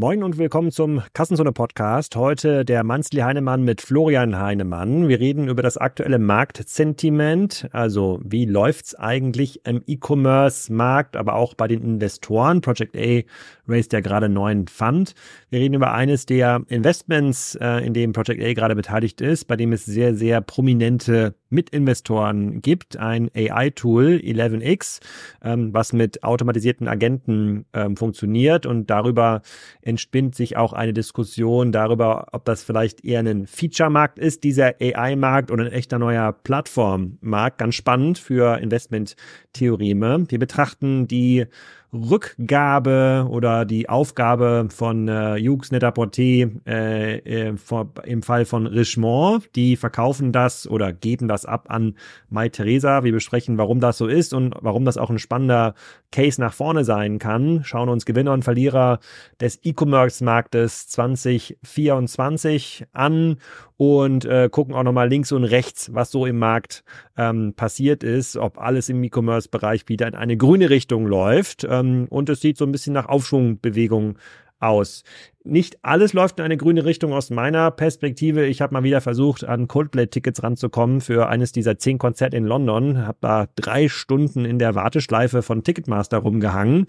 Moin und willkommen zum Kassenzone Podcast. Heute der Manzli Heinemann mit Florian Heinemann. Wir reden über das aktuelle Marktsentiment. Also, wie läuft's eigentlich im E-Commerce-Markt, aber auch bei den Investoren? Project A raised ja gerade neuen Fund. Wir reden über eines der Investments, äh, in dem Project A gerade beteiligt ist, bei dem es sehr, sehr prominente Mitinvestoren gibt, ein AI-Tool 11x, ähm, was mit automatisierten Agenten ähm, funktioniert und darüber entspinnt sich auch eine Diskussion darüber, ob das vielleicht eher ein Feature-Markt ist, dieser AI-Markt oder ein echter neuer Plattform-Markt. Ganz spannend für Investment-Theoreme. Wir betrachten die Rückgabe oder die Aufgabe von äh, Jux net a äh, äh, im Fall von Richemont. Die verkaufen das oder geben das ab an Mai Theresa. Wir besprechen, warum das so ist und warum das auch ein spannender Case nach vorne sein kann. Schauen uns Gewinner und Verlierer des E-Commerce-Marktes 2024 an und äh, gucken auch nochmal links und rechts, was so im Markt ähm, passiert ist, ob alles im E-Commerce-Bereich wieder in eine grüne Richtung läuft. Ähm, und es sieht so ein bisschen nach Aufschwungbewegung aus. Nicht alles läuft in eine grüne Richtung aus meiner Perspektive. Ich habe mal wieder versucht, an Coldplay-Tickets ranzukommen für eines dieser zehn Konzerte in London. Habe da drei Stunden in der Warteschleife von Ticketmaster rumgehangen,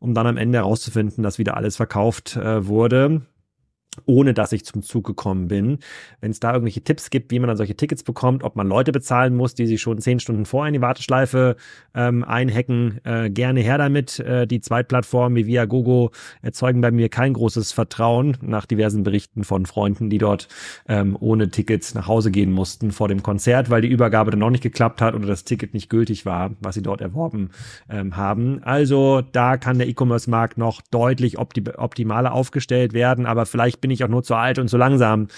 um dann am Ende herauszufinden, dass wieder alles verkauft äh, wurde ohne dass ich zum Zug gekommen bin. Wenn es da irgendwelche Tipps gibt, wie man dann solche Tickets bekommt, ob man Leute bezahlen muss, die sich schon zehn Stunden vorher in die Warteschleife ähm, einhacken, äh, gerne her damit. Äh, die Zweitplattformen wie Viagogo erzeugen bei mir kein großes Vertrauen nach diversen Berichten von Freunden, die dort ähm, ohne Tickets nach Hause gehen mussten vor dem Konzert, weil die Übergabe dann noch nicht geklappt hat oder das Ticket nicht gültig war, was sie dort erworben ähm, haben. Also da kann der E-Commerce-Markt noch deutlich optim optimaler aufgestellt werden, aber vielleicht bin ich auch nur zu alt und zu langsam,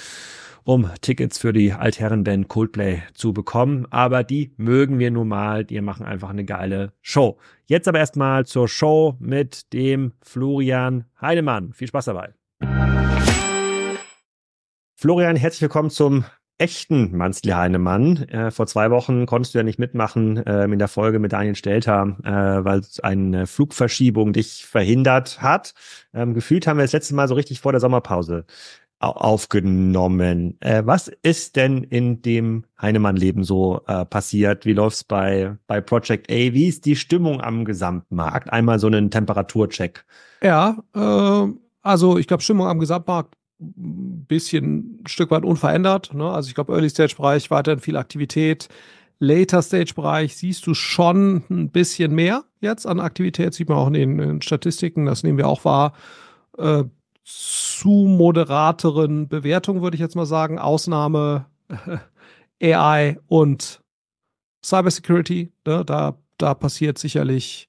um Tickets für die Altherrenband Coldplay zu bekommen. Aber die mögen wir nun mal. Die machen einfach eine geile Show. Jetzt aber erstmal zur Show mit dem Florian Heidemann. Viel Spaß dabei. Florian, herzlich willkommen zum echten Mansli Heinemann. Äh, vor zwei Wochen konntest du ja nicht mitmachen äh, in der Folge mit Daniel Stelter, äh, weil eine Flugverschiebung dich verhindert hat. Ähm, gefühlt haben wir das letzte Mal so richtig vor der Sommerpause aufgenommen. Äh, was ist denn in dem Heinemann-Leben so äh, passiert? Wie läuft's bei, bei Project A? Wie ist die Stimmung am Gesamtmarkt? Einmal so einen Temperaturcheck. Ja, äh, also ich glaube, Stimmung am Gesamtmarkt ein bisschen ein Stück weit unverändert. Ne? Also ich glaube, Early-Stage-Bereich weiterhin viel Aktivität. Later-Stage-Bereich siehst du schon ein bisschen mehr jetzt an Aktivität, sieht man auch in den, in Statistiken, das nehmen wir auch wahr. Äh, zu moderateren Bewertungen, würde ich jetzt mal sagen. Ausnahme AI und Cybersecurity. Ne? Da, da passiert sicherlich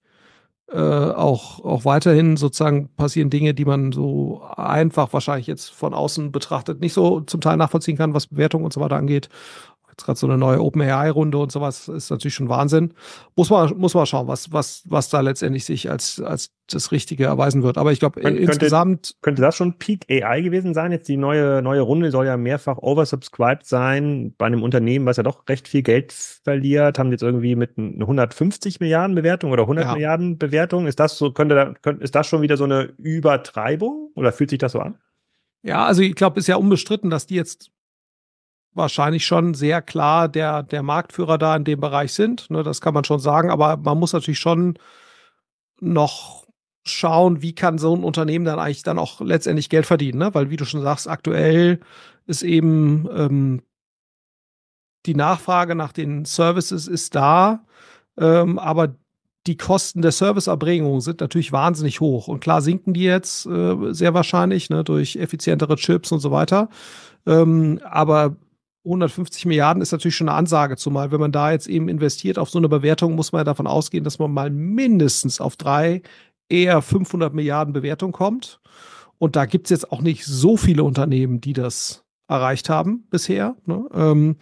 äh, auch, auch weiterhin sozusagen passieren Dinge, die man so einfach wahrscheinlich jetzt von außen betrachtet nicht so zum Teil nachvollziehen kann, was Bewertung und so weiter angeht. Jetzt gerade so eine neue OpenAI-Runde und sowas ist natürlich schon Wahnsinn. Muss man, muss man schauen, was, was, was da letztendlich sich als, als das Richtige erweisen wird. Aber ich glaube, Kön insgesamt. Könnte das schon Peak AI gewesen sein? Jetzt die neue, neue Runde soll ja mehrfach oversubscribed sein. Bei einem Unternehmen, was ja doch recht viel Geld verliert, haben jetzt irgendwie mit 150 Milliarden Bewertung oder 100 ja. Milliarden Bewertung. Ist das so, könnte da, könnte, ist das schon wieder so eine Übertreibung oder fühlt sich das so an? Ja, also ich glaube, ist ja unbestritten, dass die jetzt wahrscheinlich schon sehr klar der, der Marktführer da in dem Bereich sind. Ne, das kann man schon sagen, aber man muss natürlich schon noch schauen, wie kann so ein Unternehmen dann eigentlich dann auch letztendlich Geld verdienen, ne? weil wie du schon sagst, aktuell ist eben ähm, die Nachfrage nach den Services ist da, ähm, aber die Kosten der Serviceerbringung sind natürlich wahnsinnig hoch. Und klar sinken die jetzt äh, sehr wahrscheinlich ne, durch effizientere Chips und so weiter. Ähm, aber 150 Milliarden ist natürlich schon eine Ansage, zumal wenn man da jetzt eben investiert auf so eine Bewertung, muss man ja davon ausgehen, dass man mal mindestens auf drei, eher 500 Milliarden Bewertung kommt. Und da gibt es jetzt auch nicht so viele Unternehmen, die das erreicht haben bisher. Ne? Ähm,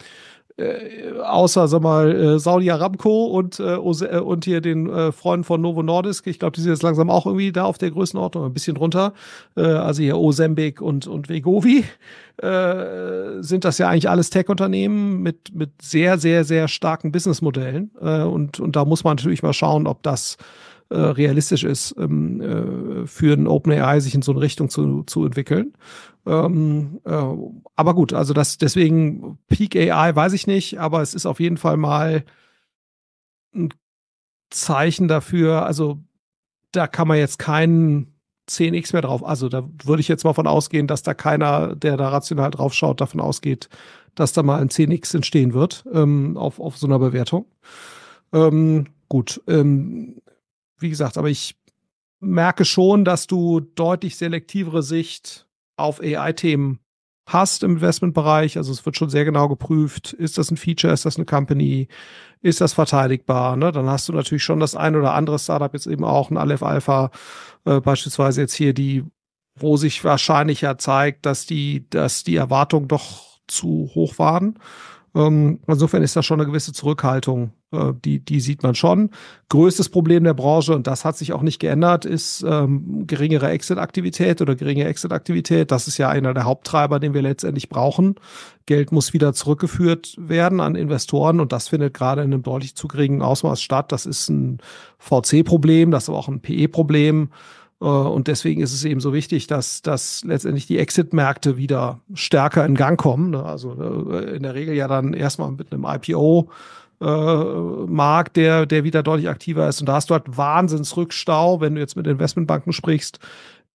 äh, außer, sag mal, äh, Saudi Aramco und, äh, äh, und hier den äh, Freunden von Novo Nordisk. Ich glaube, die sind jetzt langsam auch irgendwie da auf der Größenordnung, ein bisschen drunter. Äh, also hier Osembek und, und Vegovi äh, sind das ja eigentlich alles Tech-Unternehmen mit, mit sehr, sehr, sehr starken Businessmodellen. Äh, und, und da muss man natürlich mal schauen, ob das äh, realistisch ist, ähm, äh, für ein OpenAI sich in so eine Richtung zu, zu entwickeln. Ähm, äh, aber gut, also das deswegen Peak AI weiß ich nicht, aber es ist auf jeden Fall mal ein Zeichen dafür. Also da kann man jetzt keinen 10x mehr drauf. Also da würde ich jetzt mal von ausgehen, dass da keiner, der da rational drauf schaut, davon ausgeht, dass da mal ein 10x entstehen wird ähm, auf, auf so einer Bewertung. Ähm, gut, ähm, wie gesagt, aber ich merke schon, dass du deutlich selektivere Sicht auf AI-Themen hast im Investmentbereich. Also es wird schon sehr genau geprüft, ist das ein Feature, ist das eine Company, ist das verteidigbar. Ne? Dann hast du natürlich schon das ein oder andere Startup, jetzt eben auch ein Aleph Alpha äh, beispielsweise jetzt hier, die, wo sich wahrscheinlich ja zeigt, dass die, dass die Erwartungen doch zu hoch waren. Ähm, insofern ist da schon eine gewisse Zurückhaltung, äh, die, die sieht man schon. Größtes Problem der Branche, und das hat sich auch nicht geändert, ist ähm, geringere Exit-Aktivität oder geringe Exit-Aktivität. Das ist ja einer der Haupttreiber, den wir letztendlich brauchen. Geld muss wieder zurückgeführt werden an Investoren und das findet gerade in einem deutlich zu geringen Ausmaß statt. Das ist ein VC-Problem, das ist aber auch ein PE-Problem. problem äh, und deswegen ist es eben so wichtig, dass, dass letztendlich die Exit-Märkte wieder stärker in Gang kommen. Ne? Also äh, in der Regel ja dann erstmal mit einem IPO. Äh, Markt, der, der wieder deutlich aktiver ist. Und da hast du halt Wahnsinnsrückstau, wenn du jetzt mit Investmentbanken sprichst,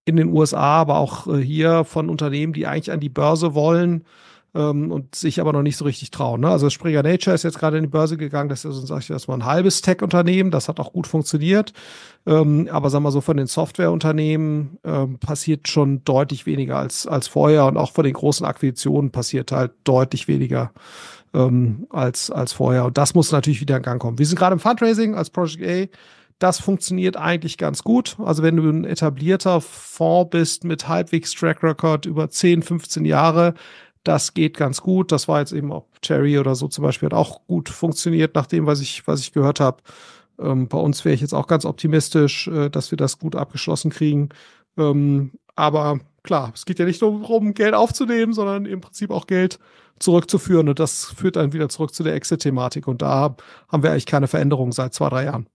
in den USA, aber auch hier von Unternehmen, die eigentlich an die Börse wollen, ähm, und sich aber noch nicht so richtig trauen. Ne? Also Springer Nature ist jetzt gerade in die Börse gegangen, das ist uns sag erstmal ein halbes Tech-Unternehmen, das hat auch gut funktioniert. Ähm, aber sagen wir so, von den Softwareunternehmen ähm, passiert schon deutlich weniger als, als vorher und auch von den großen Akquisitionen passiert halt deutlich weniger ähm, als, als vorher. Und das muss natürlich wieder in Gang kommen. Wir sind gerade im Fundraising als Project A. Das funktioniert eigentlich ganz gut. Also wenn du ein etablierter Fonds bist mit halbwegs Track Record über 10, 15 Jahre, das geht ganz gut. Das war jetzt eben auch Cherry oder so zum Beispiel hat auch gut funktioniert, nach dem, was ich, was ich gehört habe. Ähm, bei uns wäre ich jetzt auch ganz optimistisch, äh, dass wir das gut abgeschlossen kriegen. Ähm, aber klar, es geht ja nicht nur darum, Geld aufzunehmen, sondern im Prinzip auch Geld zurückzuführen. Und das führt dann wieder zurück zu der Exit-Thematik. Und da haben wir eigentlich keine Veränderung seit zwei, drei Jahren.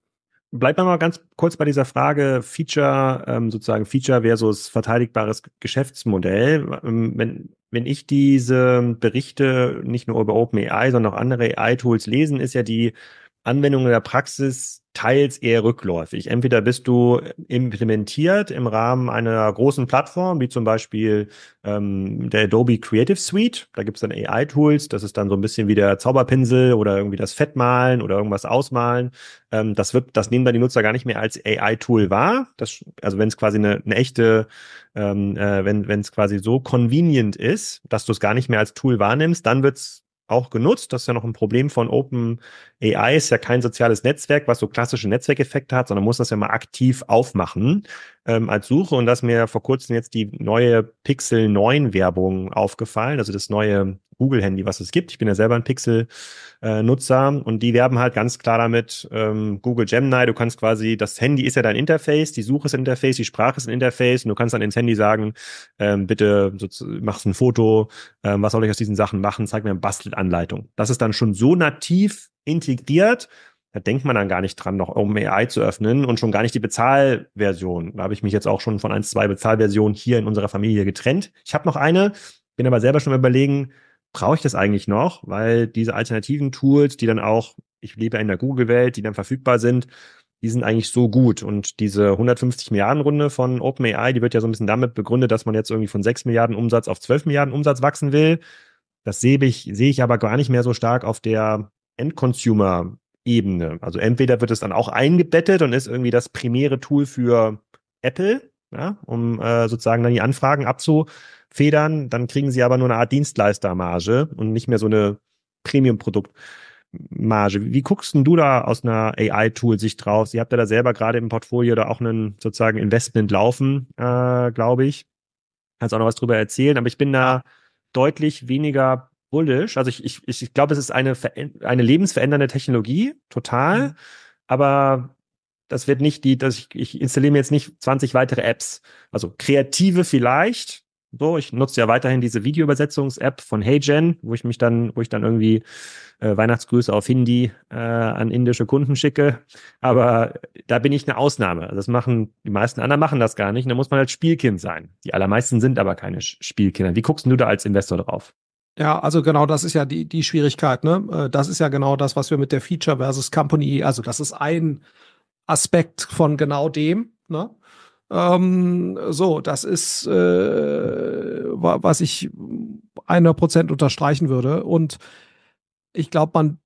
Bleibt man mal ganz kurz bei dieser Frage Feature, ähm, sozusagen Feature versus verteidigbares Geschäftsmodell. Ähm, wenn, wenn ich diese Berichte nicht nur über OpenAI, sondern auch andere AI-Tools lesen, ist ja die Anwendung in der Praxis teils eher rückläufig. Entweder bist du implementiert im Rahmen einer großen Plattform, wie zum Beispiel ähm, der Adobe Creative Suite. Da gibt's dann AI-Tools, das ist dann so ein bisschen wie der Zauberpinsel oder irgendwie das Fettmalen oder irgendwas ausmalen. Ähm, das, wird, das nehmen dann die Nutzer gar nicht mehr als AI-Tool wahr. Das, also wenn es quasi eine, eine echte, ähm, äh, wenn es quasi so convenient ist, dass du es gar nicht mehr als Tool wahrnimmst, dann wird's auch genutzt. Das ist ja noch ein Problem von OpenAI, ist ja kein soziales Netzwerk, was so klassische Netzwerkeffekte hat, sondern muss das ja mal aktiv aufmachen ähm, als Suche und das ist mir vor kurzem jetzt die neue Pixel 9 Werbung aufgefallen, also das neue Google-Handy, was es gibt. Ich bin ja selber ein Pixel-Nutzer äh, und die werben halt ganz klar damit, ähm, Google Gemini, du kannst quasi, das Handy ist ja dein Interface, die Suche ist ein Interface, die Sprache ist ein Interface und du kannst dann ins Handy sagen, ähm, bitte so, machst ein Foto, ähm, was soll ich aus diesen Sachen machen, zeig mir eine Bastelanleitung. Das ist dann schon so nativ integriert, da denkt man dann gar nicht dran, noch OpenAI zu öffnen und schon gar nicht die Bezahlversion. Da habe ich mich jetzt auch schon von 1, zwei Bezahlversionen hier in unserer Familie getrennt. Ich habe noch eine, bin aber selber schon mal überlegen, brauche ich das eigentlich noch? Weil diese alternativen Tools, die dann auch, ich lebe in der Google-Welt, die dann verfügbar sind, die sind eigentlich so gut. Und diese 150 Milliarden Runde von OpenAI, die wird ja so ein bisschen damit begründet, dass man jetzt irgendwie von 6 Milliarden Umsatz auf 12 Milliarden Umsatz wachsen will. Das sehe ich, sehe ich aber gar nicht mehr so stark auf der Endconsumer Ebene. Also entweder wird es dann auch eingebettet und ist irgendwie das primäre Tool für Apple, ja, um äh, sozusagen dann die Anfragen abzufedern. Dann kriegen sie aber nur eine Art Dienstleistermarge und nicht mehr so eine Premium-Produktmarge. Wie, wie guckst denn du da aus einer AI-Tool-Sicht drauf? Sie habt ja da selber gerade im Portfolio da auch einen sozusagen Investment laufen, äh, glaube ich. Kannst auch noch was drüber erzählen, aber ich bin da deutlich weniger bullish. Also ich, ich, ich glaube, es ist eine, eine lebensverändernde Technologie, total. Mhm. Aber das wird nicht die, dass ich, ich installiere mir jetzt nicht 20 weitere Apps. Also kreative vielleicht. So, ich nutze ja weiterhin diese Videoübersetzungs-App von HeyGen, wo ich mich dann, wo ich dann irgendwie äh, Weihnachtsgrüße auf Hindi äh, an indische Kunden schicke. Aber da bin ich eine Ausnahme. Also das machen die meisten anderen machen das gar nicht. da muss man als Spielkind sein. Die allermeisten sind aber keine Spielkinder. Wie guckst du da als Investor drauf? Ja, also genau, das ist ja die, die Schwierigkeit, ne? Äh, das ist ja genau das, was wir mit der Feature versus Company, also das ist ein Aspekt von genau dem, ne? Ähm, so, das ist, äh, was ich 100% unterstreichen würde. Und ich glaube, man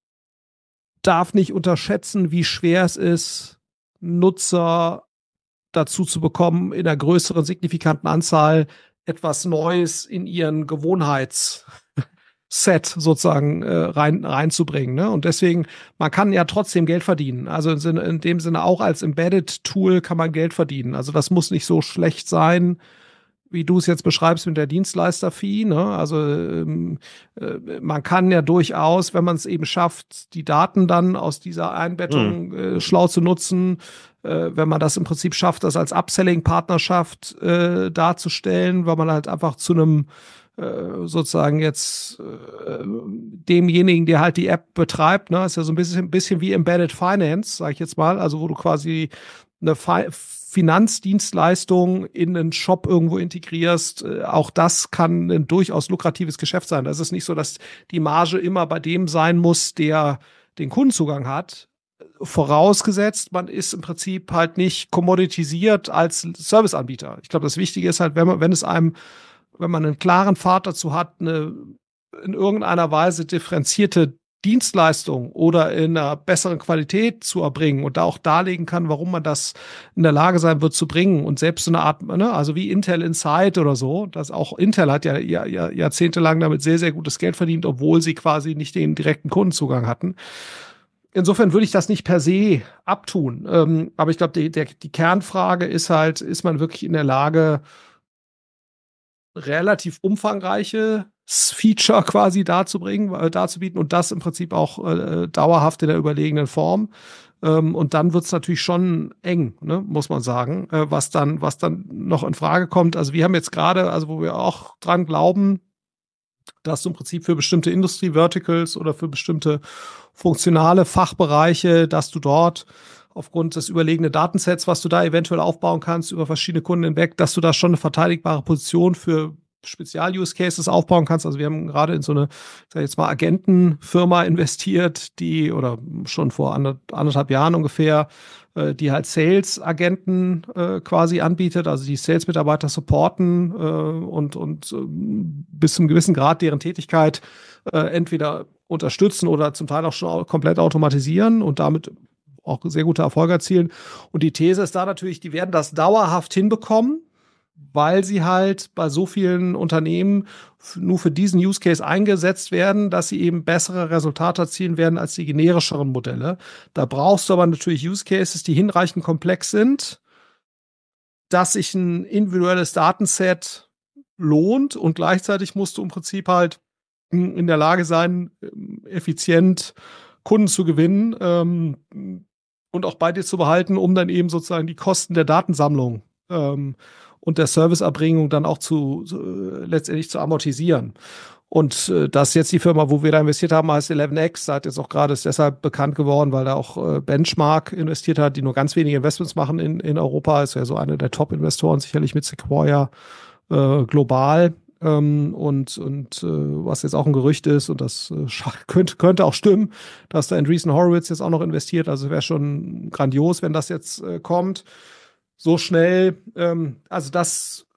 darf nicht unterschätzen, wie schwer es ist, Nutzer dazu zu bekommen, in einer größeren, signifikanten Anzahl etwas Neues in ihren Gewohnheits Set sozusagen äh, rein, reinzubringen. Ne? Und deswegen, man kann ja trotzdem Geld verdienen. Also in, in dem Sinne auch als Embedded-Tool kann man Geld verdienen. Also das muss nicht so schlecht sein, wie du es jetzt beschreibst mit der Dienstleister-Fee. Ne? Also ähm, äh, man kann ja durchaus, wenn man es eben schafft, die Daten dann aus dieser Einbettung mhm. äh, schlau zu nutzen, äh, wenn man das im Prinzip schafft, das als Upselling-Partnerschaft äh, darzustellen, weil man halt einfach zu einem äh, sozusagen jetzt äh, demjenigen, der halt die App betreibt, ne, ist ja so ein bisschen, bisschen wie Embedded Finance, sage ich jetzt mal, also wo du quasi eine Fi Finanzdienstleistung in einen Shop irgendwo integrierst, äh, auch das kann ein durchaus lukratives Geschäft sein. Das ist nicht so, dass die Marge immer bei dem sein muss, der den Kundenzugang hat. Vorausgesetzt, man ist im Prinzip halt nicht kommoditisiert als Serviceanbieter. Ich glaube, das Wichtige ist halt, wenn man, wenn es einem, wenn man einen klaren Pfad dazu hat, eine in irgendeiner Weise differenzierte Dienstleistung oder in einer besseren Qualität zu erbringen und da auch darlegen kann, warum man das in der Lage sein wird zu bringen und selbst so eine Art, ne, also wie Intel Insight oder so, dass auch Intel hat ja, ja, ja jahrzehntelang damit sehr, sehr gutes Geld verdient, obwohl sie quasi nicht den direkten Kundenzugang hatten. Insofern würde ich das nicht per se abtun. Ähm, aber ich glaube, die, der, die Kernfrage ist halt, ist man wirklich in der Lage, relativ umfangreiche Feature quasi darzubringen, äh, darzubieten und das im Prinzip auch äh, dauerhaft in der überlegenen Form. Ähm, und dann wird's natürlich schon eng, ne, muss man sagen, äh, was dann, was dann noch in Frage kommt. Also wir haben jetzt gerade, also wo wir auch dran glauben, dass du im Prinzip für bestimmte Industrie-Verticals oder für bestimmte funktionale Fachbereiche, dass du dort aufgrund des überlegenen Datensets, was du da eventuell aufbauen kannst über verschiedene Kunden hinweg, dass du da schon eine verteidigbare Position für Spezial-Use-Cases aufbauen kannst. Also wir haben gerade in so eine, sag ich jetzt mal, Agentenfirma investiert, die oder schon vor anderthalb Jahren ungefähr, äh, die halt Sales-Agenten äh, quasi anbietet, also die Sales-Mitarbeiter supporten äh, und, und äh, bis zum gewissen Grad deren Tätigkeit äh, entweder unterstützen oder zum Teil auch schon komplett automatisieren und damit auch sehr gute Erfolge erzielen. Und die These ist da natürlich, die werden das dauerhaft hinbekommen, weil sie halt bei so vielen Unternehmen nur für diesen Use Case eingesetzt werden, dass sie eben bessere Resultate erzielen werden als die generischeren Modelle. Da brauchst du aber natürlich Use Cases, die hinreichend komplex sind, dass sich ein individuelles Datenset lohnt und gleichzeitig musst du im Prinzip halt hm, in der Lage sein, ähm, effizient Kunden zu gewinnen ähm, und auch bei dir zu behalten, um dann eben sozusagen die Kosten der Datensammlung ähm, und der Serviceabbringung dann auch zu, äh, letztendlich zu amortisieren. Und äh, das ist jetzt die Firma, wo wir da investiert haben, heißt 11x, seid jetzt auch gerade ist deshalb bekannt geworden, weil da auch äh, Benchmark investiert hat, die nur ganz wenige Investments machen in, in Europa. Ist ja so eine der Top-Investoren, sicherlich mit Sequoia äh, global. Ähm, und und äh, was jetzt auch ein Gerücht ist, und das äh, könnte, könnte auch stimmen, dass da Andreessen Horowitz jetzt auch noch investiert. Also wäre schon grandios, wenn das jetzt äh, kommt so schnell. Ähm, also das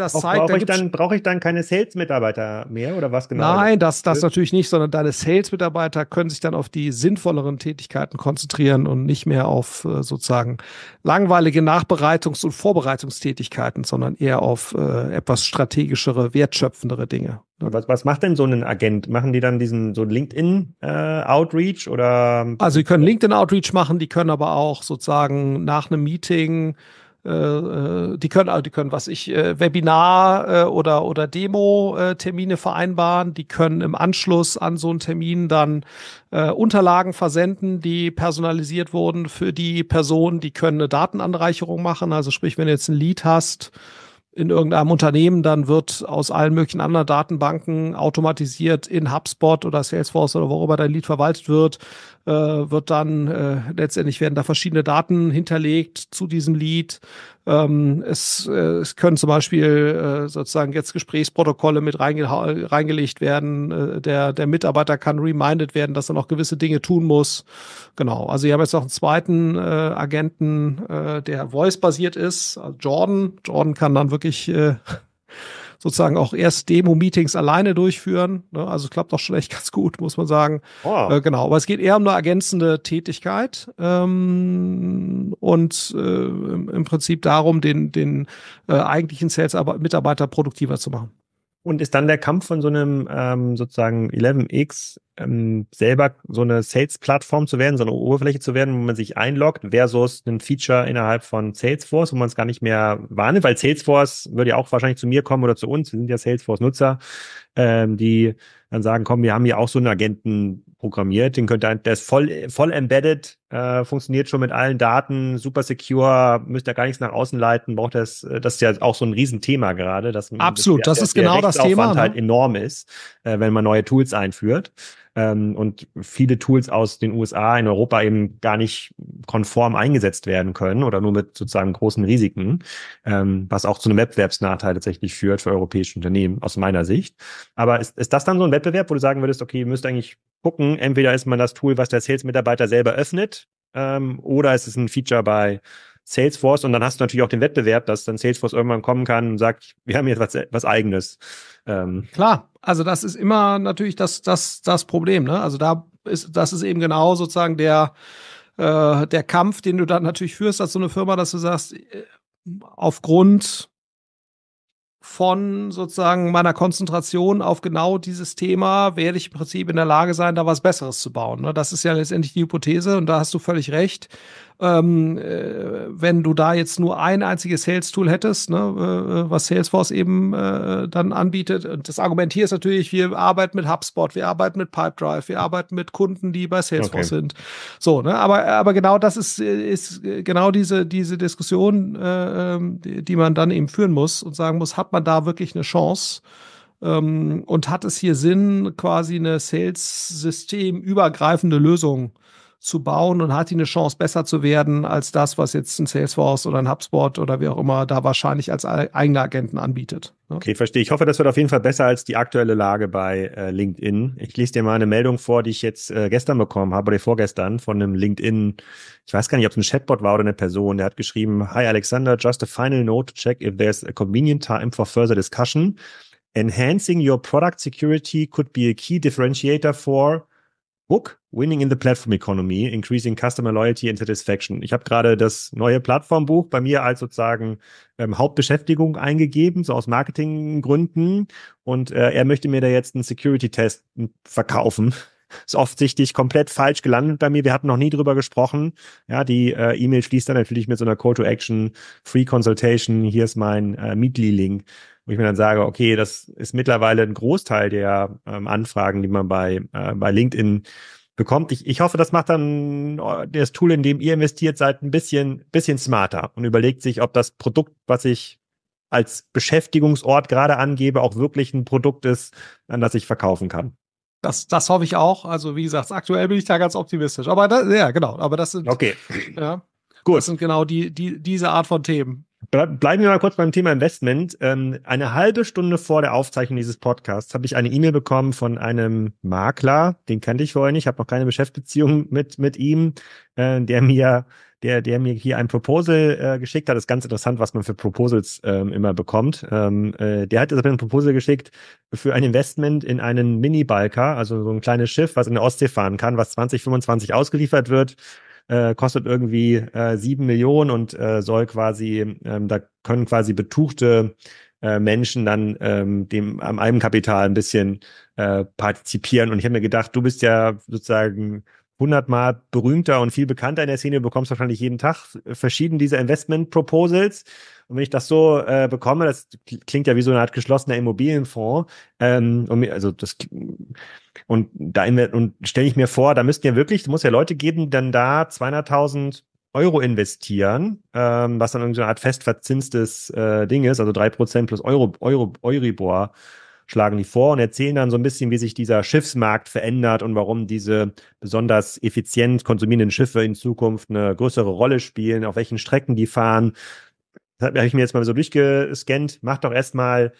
das Auch zeigt. Brauche da ich, dann, ich dann keine Sales-Mitarbeiter mehr oder was genau? Nein, das, das äh, natürlich nicht, sondern deine Sales-Mitarbeiter können sich dann auf die sinnvolleren Tätigkeiten konzentrieren und nicht mehr auf äh, sozusagen langweilige Nachbereitungs- und Vorbereitungstätigkeiten, sondern eher auf äh, etwas strategischere, wertschöpfendere Dinge. Was, was macht denn so ein Agent? Machen die dann diesen so LinkedIn-Outreach äh, oder? Also, die können LinkedIn-Outreach machen, die können aber auch sozusagen nach einem Meeting äh, äh, die können, also die können, was ich, äh, Webinar oder oder Demo-Termine vereinbaren. Die können im Anschluss an so einen Termin dann äh, Unterlagen versenden, die personalisiert wurden für die Person. Die können eine Datenanreicherung machen. Also sprich, wenn du jetzt ein Lead hast in irgendeinem Unternehmen, dann wird aus allen möglichen anderen Datenbanken automatisiert in HubSpot oder Salesforce oder worüber dein Lied verwaltet wird, äh, wird dann äh, letztendlich werden da verschiedene Daten hinterlegt zu diesem Lied, ähm, es, äh, es können zum Beispiel äh, sozusagen jetzt Gesprächsprotokolle mit reinge reingelegt werden. Äh, der, der Mitarbeiter kann reminded werden, dass er noch gewisse Dinge tun muss. Genau. Also wir haben jetzt noch einen zweiten äh, Agenten, äh, der voice-basiert ist, also Jordan. Jordan kann dann wirklich äh, sozusagen auch erst Demo-Meetings alleine durchführen. Ne? Also klappt doch schon echt ganz gut, muss man sagen. Oh. Äh, genau, aber es geht eher um eine ergänzende Tätigkeit ähm, und äh, im Prinzip darum, den, den äh, eigentlichen Sales-Mitarbeiter produktiver zu machen. Und ist dann der Kampf von so einem ähm, sozusagen 11x ähm, selber so eine Sales-Plattform zu werden, so eine Oberfläche zu werden, wo man sich einloggt, versus ein Feature innerhalb von Salesforce, wo man es gar nicht mehr wahrnimmt, weil Salesforce würde ja auch wahrscheinlich zu mir kommen oder zu uns, wir sind ja Salesforce-Nutzer, ähm, die dann sagen, komm, wir haben hier auch so einen Agenten programmiert, den könnt ihr, der ist voll, voll embedded, äh, funktioniert schon mit allen Daten, super secure, müsst ihr gar nichts nach außen leiten, braucht das, äh, das ist ja auch so ein Riesenthema gerade, dass Absolut, der, das ist der, genau der das Thema. Ne? halt enorm ist, äh, wenn man neue Tools einführt ähm, und viele Tools aus den USA in Europa eben gar nicht konform eingesetzt werden können oder nur mit sozusagen großen Risiken, ähm, was auch zu einem Wettbewerbsnachteil tatsächlich führt für europäische Unternehmen aus meiner Sicht. Aber ist, ist das dann so ein Wettbewerb, wo du sagen würdest, okay, ihr müsst eigentlich gucken, entweder ist man das Tool, was der Sales-Mitarbeiter selber öffnet, ähm, oder ist es ein Feature bei Salesforce und dann hast du natürlich auch den Wettbewerb, dass dann Salesforce irgendwann kommen kann und sagt, wir haben jetzt was, was eigenes. Ähm. Klar, also das ist immer natürlich das, das, das Problem. Ne? Also da ist, das ist eben genau sozusagen der, äh, der Kampf, den du dann natürlich führst als so eine Firma, dass du sagst, äh, aufgrund von sozusagen meiner Konzentration auf genau dieses Thema werde ich im Prinzip in der Lage sein, da was Besseres zu bauen. Ne? Das ist ja letztendlich die Hypothese und da hast du völlig recht. Ähm, äh, wenn du da jetzt nur ein einziges Sales-Tool hättest, ne, äh, äh, was Salesforce eben äh, dann anbietet, und das Argument hier ist natürlich, wir arbeiten mit HubSpot, wir arbeiten mit Pipedrive, wir arbeiten mit Kunden, die bei Salesforce okay. sind. So, ne, aber, aber genau das ist, ist genau diese, diese Diskussion, äh, ähm, die, die man dann eben führen muss und sagen muss, hat man da wirklich eine Chance? Ähm, und hat es hier Sinn, quasi eine Sales-System übergreifende Lösung zu bauen und hat die eine Chance, besser zu werden als das, was jetzt ein Salesforce oder ein HubSpot oder wie auch immer da wahrscheinlich als eigene Agenten anbietet. Ne? Okay, verstehe. Ich hoffe, das wird auf jeden Fall besser als die aktuelle Lage bei äh, LinkedIn. Ich lese dir mal eine Meldung vor, die ich jetzt äh, gestern bekommen habe oder vorgestern von einem LinkedIn. Ich weiß gar nicht, ob es ein Chatbot war oder eine Person. Der hat geschrieben, Hi Alexander, just a final note to check if there's a convenient time for further discussion. Enhancing your product security could be a key differentiator for Book, Winning in the Platform Economy, Increasing Customer Loyalty and Satisfaction. Ich habe gerade das neue Plattformbuch bei mir als sozusagen ähm, Hauptbeschäftigung eingegeben, so aus Marketinggründen. Und äh, er möchte mir da jetzt einen Security-Test hm, verkaufen. Ist offensichtlich komplett falsch gelandet bei mir. Wir hatten noch nie drüber gesprochen. Ja, die äh, E-Mail schließt dann natürlich mit so einer Call to Action, Free Consultation. Hier ist mein äh, Meetly-Link wo ich mir dann sage, okay, das ist mittlerweile ein Großteil der ähm, Anfragen, die man bei, äh, bei LinkedIn bekommt. Ich, ich hoffe, das macht dann äh, das Tool, in dem ihr investiert seid, ein bisschen, bisschen smarter und überlegt sich, ob das Produkt, was ich als Beschäftigungsort gerade angebe, auch wirklich ein Produkt ist, an das ich verkaufen kann. Das, das hoffe ich auch. Also, wie gesagt, aktuell bin ich da ganz optimistisch. Aber das, ja, genau. Aber das sind. Okay. Ja, Gut. Das sind genau die, die, diese Art von Themen. Bleiben wir mal kurz beim Thema Investment. Ähm, eine halbe Stunde vor der Aufzeichnung dieses Podcasts habe ich eine E-Mail bekommen von einem Makler, den kannte ich vorher nicht, habe noch keine Geschäftsbeziehung mit, mit ihm, äh, der mir, der, der mir hier ein Proposal äh, geschickt hat. Das ist ganz interessant, was man für Proposals ähm, immer bekommt. Ähm, äh, der hat ein Proposal geschickt für ein Investment in einen Mini-Balker, also so ein kleines Schiff, was in der Ostsee fahren kann, was 2025 ausgeliefert wird äh, kostet irgendwie äh, Millionen und äh, soll quasi, ähm, da können quasi betuchte äh, Menschen dann ähm, dem am Eigenkapital ein bisschen äh, partizipieren. Und ich habe mir gedacht, du bist ja sozusagen hundertmal berühmter und viel bekannter in der Szene. Du bekommst wahrscheinlich jeden Tag verschiedene dieser Investment-Proposals. Und wenn ich das so äh, bekomme, das klingt ja wie so eine Art geschlossener Immobilienfonds. Ähm, und, also das und da und stelle ich mir vor, da müssten ja wirklich, es muss ja Leute geben, die dann da 200.000 Euro investieren, ähm, was dann irgendwie so eine Art festverzinstes äh, Ding ist, also 3% plus Euro, Euro, Euribor schlagen die vor und erzählen dann so ein bisschen, wie sich dieser Schiffsmarkt verändert und warum diese besonders effizient konsumierenden Schiffe in Zukunft eine größere Rolle spielen, auf welchen Strecken die fahren. Das habe ich mir jetzt mal so durchgescannt. Macht doch erstmal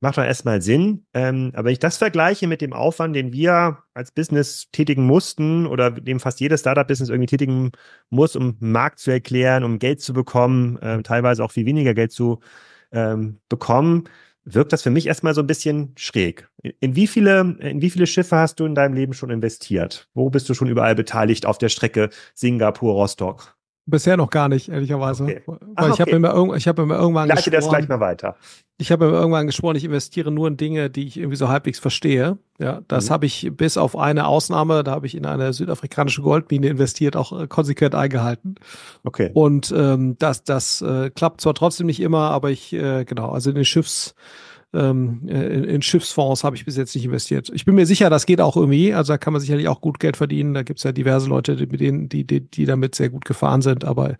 macht doch erstmal Sinn. Ähm, aber wenn ich das vergleiche mit dem Aufwand, den wir als Business tätigen mussten oder dem fast jedes Startup-Business irgendwie tätigen muss, um Markt zu erklären, um Geld zu bekommen, äh, teilweise auch viel weniger Geld zu ähm, bekommen, wirkt das für mich erstmal so ein bisschen schräg. In wie viele, in wie viele Schiffe hast du in deinem Leben schon investiert? Wo bist du schon überall beteiligt auf der Strecke Singapur-Rostock? Bisher noch gar nicht, ehrlicherweise. Okay. Weil Ach, ich okay. habe mir, ich hab mir irgendwann Lass geschworen, das gleich mal weiter. Ich habe mir irgendwann geschworen, ich investiere nur in Dinge, die ich irgendwie so halbwegs verstehe. Ja, das mhm. habe ich bis auf eine Ausnahme, da habe ich in eine südafrikanische Goldmine investiert, auch äh, konsequent eingehalten. Okay. Und ähm, das, das äh, klappt zwar trotzdem nicht immer, aber ich, äh, genau, also in den Schiffs ähm, äh, in, in Schiffsfonds habe ich bis jetzt nicht investiert. Ich bin mir sicher, das geht auch irgendwie. Also da kann man sicherlich auch gut Geld verdienen. Da gibt es ja diverse Leute, die, mit denen, die, die, die damit sehr gut gefahren sind. Aber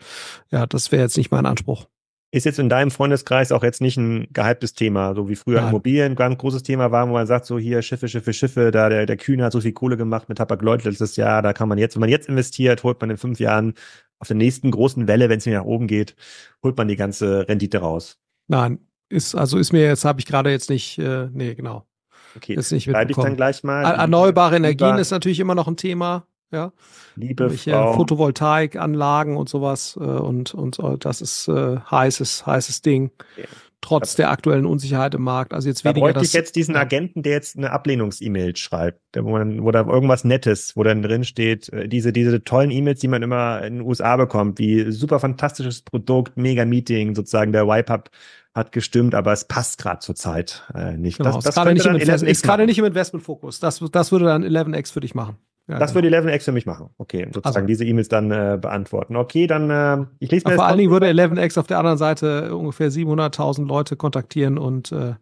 ja, das wäre jetzt nicht mein Anspruch. Ist jetzt in deinem Freundeskreis auch jetzt nicht ein gehyptes Thema, so wie früher Nein. Immobilien ganz großes Thema war, wo man sagt, so hier Schiffe, Schiffe, Schiffe, da der, der Kühne hat so viel Kohle gemacht mit hapag Lloyd letztes Jahr, da kann man jetzt, wenn man jetzt investiert, holt man in fünf Jahren auf der nächsten großen Welle, wenn es nach oben geht, holt man die ganze Rendite raus. Nein, ist, also ist mir jetzt, habe ich gerade jetzt nicht, äh, nee, genau. Okay, ist nicht schreibe ich dann gleich mal. Erneuerbare Energien lieber, ist natürlich immer noch ein Thema, ja. Liebe äh, Frau. Photovoltaikanlagen und sowas äh, und, und äh, das ist äh, heißes, heißes Ding. Ja. Trotz also, der aktuellen Unsicherheit im Markt. Also jetzt weniger. Da bräuchte das, ich jetzt diesen Agenten, der jetzt eine Ablehnungs-E-Mail schreibt, wo, man, wo da irgendwas Nettes, wo dann drin steht, äh, diese, diese tollen E-Mails, die man immer in den USA bekommt, wie super fantastisches Produkt, mega Meeting, sozusagen der Wipe-Up hat gestimmt, aber es passt gerade zur Zeit äh, nicht. Genau, das, das gerade nicht ist gerade nicht im Investmentfokus. Das, das würde dann 11x für dich machen. Ja, das genau. würde 11x für mich machen. Okay, sozusagen also. diese E-Mails dann äh, beantworten. Okay, dann äh, ich lese mir Vor allen Dingen würde 11x auf der anderen Seite ungefähr 700.000 Leute kontaktieren und äh,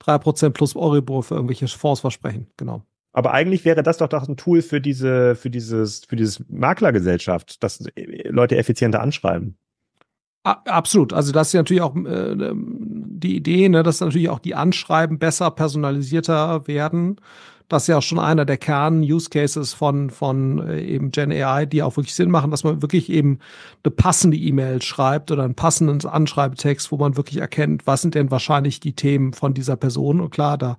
3% plus Euribor für irgendwelche Fonds versprechen. Genau. Aber eigentlich wäre das doch doch ein Tool für diese, für dieses, für dieses Maklergesellschaft, dass äh, Leute effizienter anschreiben. Absolut. Also das ist natürlich auch äh, die Idee, ne, dass natürlich auch die Anschreiben besser personalisierter werden. Das ist ja auch schon einer der Kern-Use-Cases von, von äh, eben Gen AI, die auch wirklich Sinn machen, dass man wirklich eben eine passende E-Mail schreibt oder einen passenden Anschreibetext, wo man wirklich erkennt, was sind denn wahrscheinlich die Themen von dieser Person. Und klar, da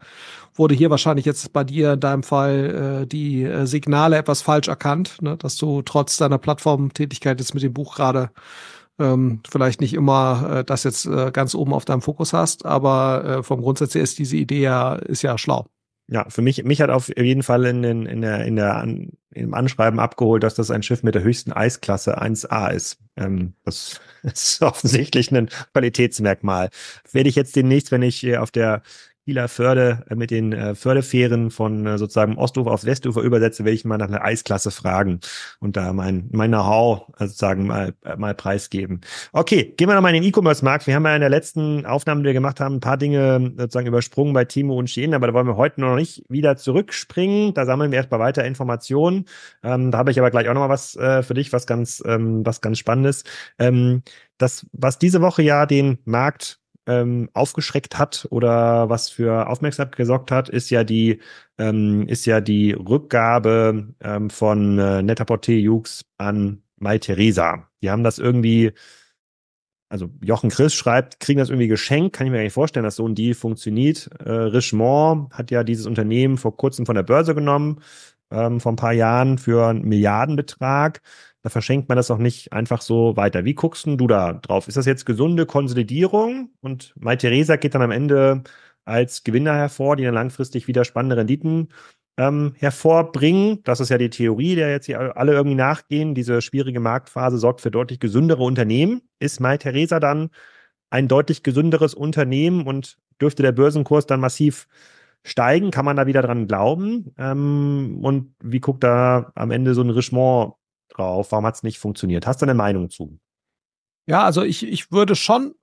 wurde hier wahrscheinlich jetzt bei dir in deinem Fall äh, die äh, Signale etwas falsch erkannt, ne, dass du trotz deiner Plattformtätigkeit jetzt mit dem Buch gerade ähm, vielleicht nicht immer äh, das jetzt äh, ganz oben auf deinem Fokus hast, aber äh, vom Grundsatz her ist diese Idee ja, ist ja schlau. Ja, für mich, mich hat auf jeden Fall in, in, in der, in der, an, im Anschreiben abgeholt, dass das ein Schiff mit der höchsten Eisklasse 1a ist. Ähm, das ist offensichtlich ein Qualitätsmerkmal. Werde ich jetzt demnächst, wenn ich auf der Kielerförde äh, mit den äh, Fördefähren von äh, sozusagen Ostufer aufs Westufer übersetze, werde ich mal nach einer Eisklasse fragen und da mein, mein Know-how äh, sozusagen mal, äh, mal preisgeben. Okay, gehen wir nochmal in den E-Commerce-Markt. Wir haben ja in der letzten Aufnahme, die wir gemacht haben, ein paar Dinge ähm, sozusagen übersprungen bei Timo und Shein, aber da wollen wir heute noch nicht wieder zurückspringen. Da sammeln wir erstmal weiter Informationen. Ähm, da habe ich aber gleich auch nochmal was äh, für dich, was ganz, ähm, was ganz Spannendes. Ähm, das, was diese Woche ja den Markt ähm, aufgeschreckt hat oder was für Aufmerksamkeit gesorgt hat, ist ja die, ähm, ist ja die Rückgabe ähm, von äh, Netaporte Jux an Mai Theresa. Die haben das irgendwie, also Jochen Chris schreibt, kriegen das irgendwie geschenkt. Kann ich mir gar nicht vorstellen, dass so ein Deal funktioniert. Äh, Richemont hat ja dieses Unternehmen vor kurzem von der Börse genommen, ähm, vor ein paar Jahren für einen Milliardenbetrag da verschenkt man das auch nicht einfach so weiter. Wie guckst du da drauf? Ist das jetzt gesunde Konsolidierung? Und Mai Theresa geht dann am Ende als Gewinner hervor, die dann langfristig wieder spannende Renditen ähm, hervorbringen. Das ist ja die Theorie, der jetzt hier alle irgendwie nachgehen. Diese schwierige Marktphase sorgt für deutlich gesündere Unternehmen. Ist Mai Theresa dann ein deutlich gesünderes Unternehmen und dürfte der Börsenkurs dann massiv steigen? Kann man da wieder dran glauben? Ähm, und wie guckt da am Ende so ein Richemont drauf? Warum hat es nicht funktioniert? Hast du eine Meinung zu? Ja, also ich, ich würde schon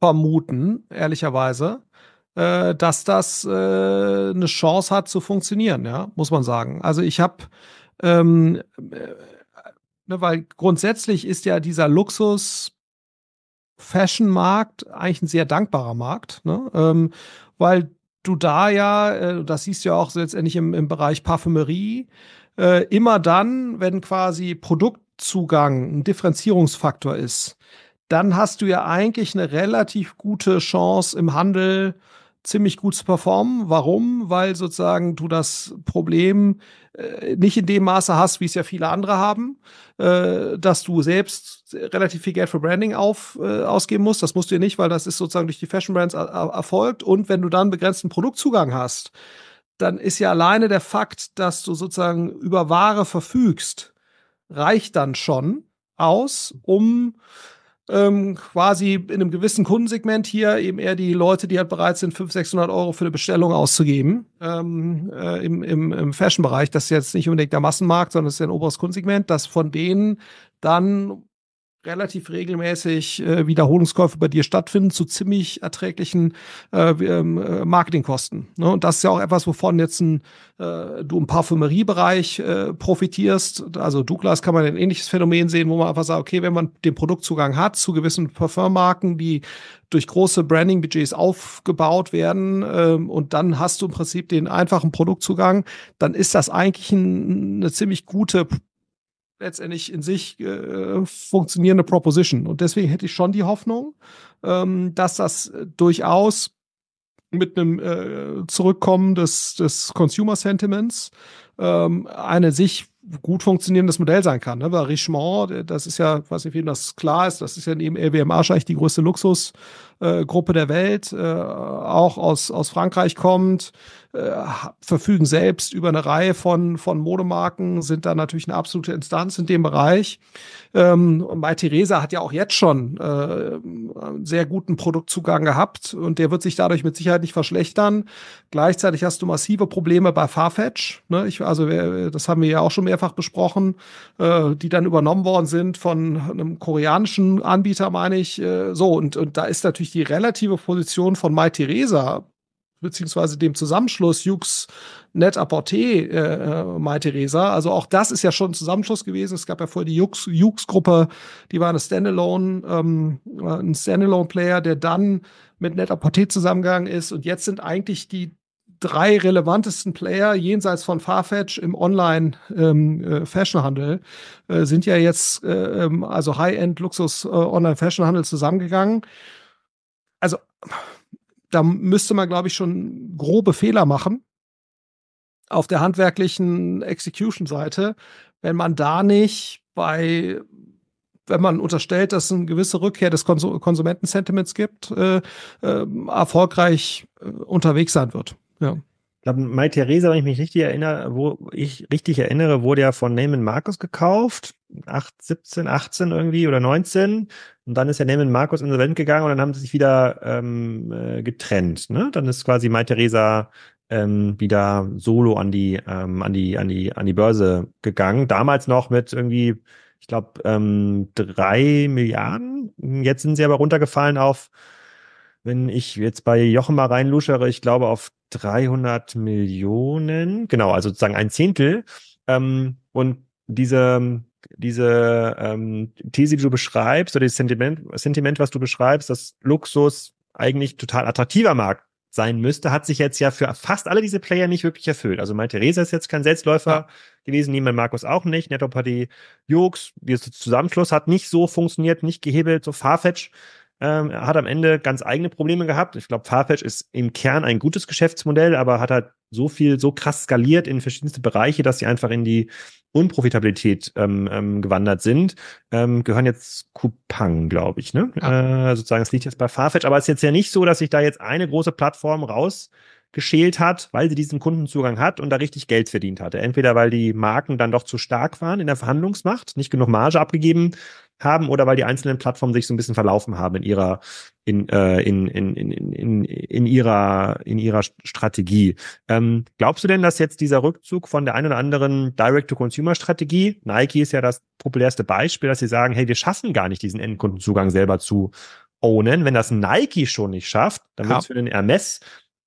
vermuten, ehrlicherweise, äh, dass das äh, eine Chance hat zu funktionieren, ja, muss man sagen. Also ich habe, ähm, äh, ne, weil grundsätzlich ist ja dieser Luxus Fashion-Markt eigentlich ein sehr dankbarer Markt, ne? Ähm, weil du da ja, äh, das siehst du ja auch letztendlich im, im Bereich Parfümerie, äh, immer dann, wenn quasi Produktzugang ein Differenzierungsfaktor ist, dann hast du ja eigentlich eine relativ gute Chance im Handel ziemlich gut zu performen. Warum? Weil sozusagen du das Problem äh, nicht in dem Maße hast, wie es ja viele andere haben, äh, dass du selbst relativ viel Geld für Branding auf, äh, ausgeben musst. Das musst du ja nicht, weil das ist sozusagen durch die Fashion Brands erfolgt. Und wenn du dann begrenzten Produktzugang hast, dann ist ja alleine der Fakt, dass du sozusagen über Ware verfügst, reicht dann schon aus, um ähm, quasi in einem gewissen Kundensegment hier eben eher die Leute, die halt bereit sind, 500, 600 Euro für eine Bestellung auszugeben ähm, äh, im, im, im Fashion-Bereich. Das ist jetzt nicht unbedingt der Massenmarkt, sondern es ist ja ein oberes Kundensegment, dass von denen dann relativ regelmäßig äh, Wiederholungskäufe bei dir stattfinden zu ziemlich erträglichen äh, ähm, äh, Marketingkosten. Ne? Und das ist ja auch etwas, wovon jetzt ein, äh, du im Parfümeriebereich äh, profitierst. Also Douglas kann man ein ähnliches Phänomen sehen, wo man einfach sagt, okay, wenn man den Produktzugang hat zu gewissen Parfümmarken, die durch große Branding-Budgets aufgebaut werden ähm, und dann hast du im Prinzip den einfachen Produktzugang, dann ist das eigentlich ein, eine ziemlich gute letztendlich in sich äh, funktionierende Proposition. Und deswegen hätte ich schon die Hoffnung, ähm, dass das äh, durchaus mit einem äh, Zurückkommen des, des Consumer Sentiments ähm, eine sich gut funktionierendes Modell sein kann. Ne? Weil Richemont, das ist ja, weiß nicht, wie das klar ist, das ist ja neben LWM Arscheich die größte Luxusgruppe äh, der Welt, äh, auch aus, aus Frankreich kommt, äh, verfügen selbst über eine Reihe von, von Modemarken, sind da natürlich eine absolute Instanz in dem Bereich. Ähm, und bei Theresa hat ja auch jetzt schon äh, einen sehr guten Produktzugang gehabt und der wird sich dadurch mit Sicherheit nicht verschlechtern. Gleichzeitig hast du massive Probleme bei Farfetch. Ne? Ich, also wir, äh, das haben wir ja auch schon mehrfach besprochen, äh, die dann übernommen worden sind von einem koreanischen Anbieter, meine ich. Äh, so, und, und da ist natürlich die relative Position von Mai Theresa beziehungsweise dem Zusammenschluss Jux, Net Apporté, äh, äh Mai Theresa. Also auch das ist ja schon ein Zusammenschluss gewesen. Es gab ja vorher die Jux, Jux-Gruppe, die war eine Standalone, ähm, äh, ein Standalone-Player, der dann mit Net Apporté zusammengegangen ist. Und jetzt sind eigentlich die drei relevantesten Player jenseits von Farfetch im Online-Fashionhandel ähm, äh, äh, sind ja jetzt, äh, ähm, also High-End-Luxus-Online-Fashionhandel zusammengegangen. Also da müsste man, glaube ich, schon grobe Fehler machen auf der handwerklichen Execution-Seite, wenn man da nicht bei, wenn man unterstellt, dass es eine gewisse Rückkehr des Konsum Konsumentensentiments gibt, äh, äh, erfolgreich äh, unterwegs sein wird. Ja. Ich glaube, Mai Theresa, wenn ich mich richtig erinnere, wo ich richtig erinnere, wurde ja von Neyman Markus gekauft. 8, 17, 18 irgendwie oder 19. Und dann ist ja Neyman Markus insolvent gegangen und dann haben sie sich wieder ähm, äh, getrennt. Ne? Dann ist quasi Mai Theresa ähm, wieder solo an die, ähm, an die, an die, an die Börse gegangen. Damals noch mit irgendwie, ich glaube, ähm, drei Milliarden. Jetzt sind sie aber runtergefallen auf wenn ich jetzt bei Jochen mal reinluschere, ich glaube auf 300 Millionen, genau, also sozusagen ein Zehntel. Ähm, und diese, diese ähm, These, die du beschreibst, oder das Sentiment, Sentiment, was du beschreibst, dass Luxus eigentlich total attraktiver Markt sein müsste, hat sich jetzt ja für fast alle diese Player nicht wirklich erfüllt. Also meine Theresa ist jetzt kein Selbstläufer ja. gewesen, niemand Markus auch nicht, Netto Party Jux, dieses Zusammenschluss hat nicht so funktioniert, nicht gehebelt, so Farfetch ähm, hat am Ende ganz eigene Probleme gehabt. Ich glaube, Farfetch ist im Kern ein gutes Geschäftsmodell, aber hat halt so viel, so krass skaliert in verschiedenste Bereiche, dass sie einfach in die Unprofitabilität ähm, ähm, gewandert sind. Ähm, gehören jetzt Coupang, glaube ich, ne? Ah. Äh, sozusagen, es liegt jetzt bei Farfetch, aber es ist jetzt ja nicht so, dass sich da jetzt eine große Plattform raus geschält hat, weil sie diesen Kundenzugang hat und da richtig Geld verdient hatte. Entweder weil die Marken dann doch zu stark waren in der Verhandlungsmacht, nicht genug Marge abgegeben haben oder weil die einzelnen Plattformen sich so ein bisschen verlaufen haben in ihrer in äh, in, in, in, in, in ihrer in ihrer Strategie. Ähm, glaubst du denn, dass jetzt dieser Rückzug von der einen oder anderen Direct-to-Consumer-Strategie, Nike ist ja das populärste Beispiel, dass sie sagen, hey, wir schaffen gar nicht diesen Endkundenzugang selber zu ownen. Wenn das Nike schon nicht schafft, dann ja. wird es für den Hermes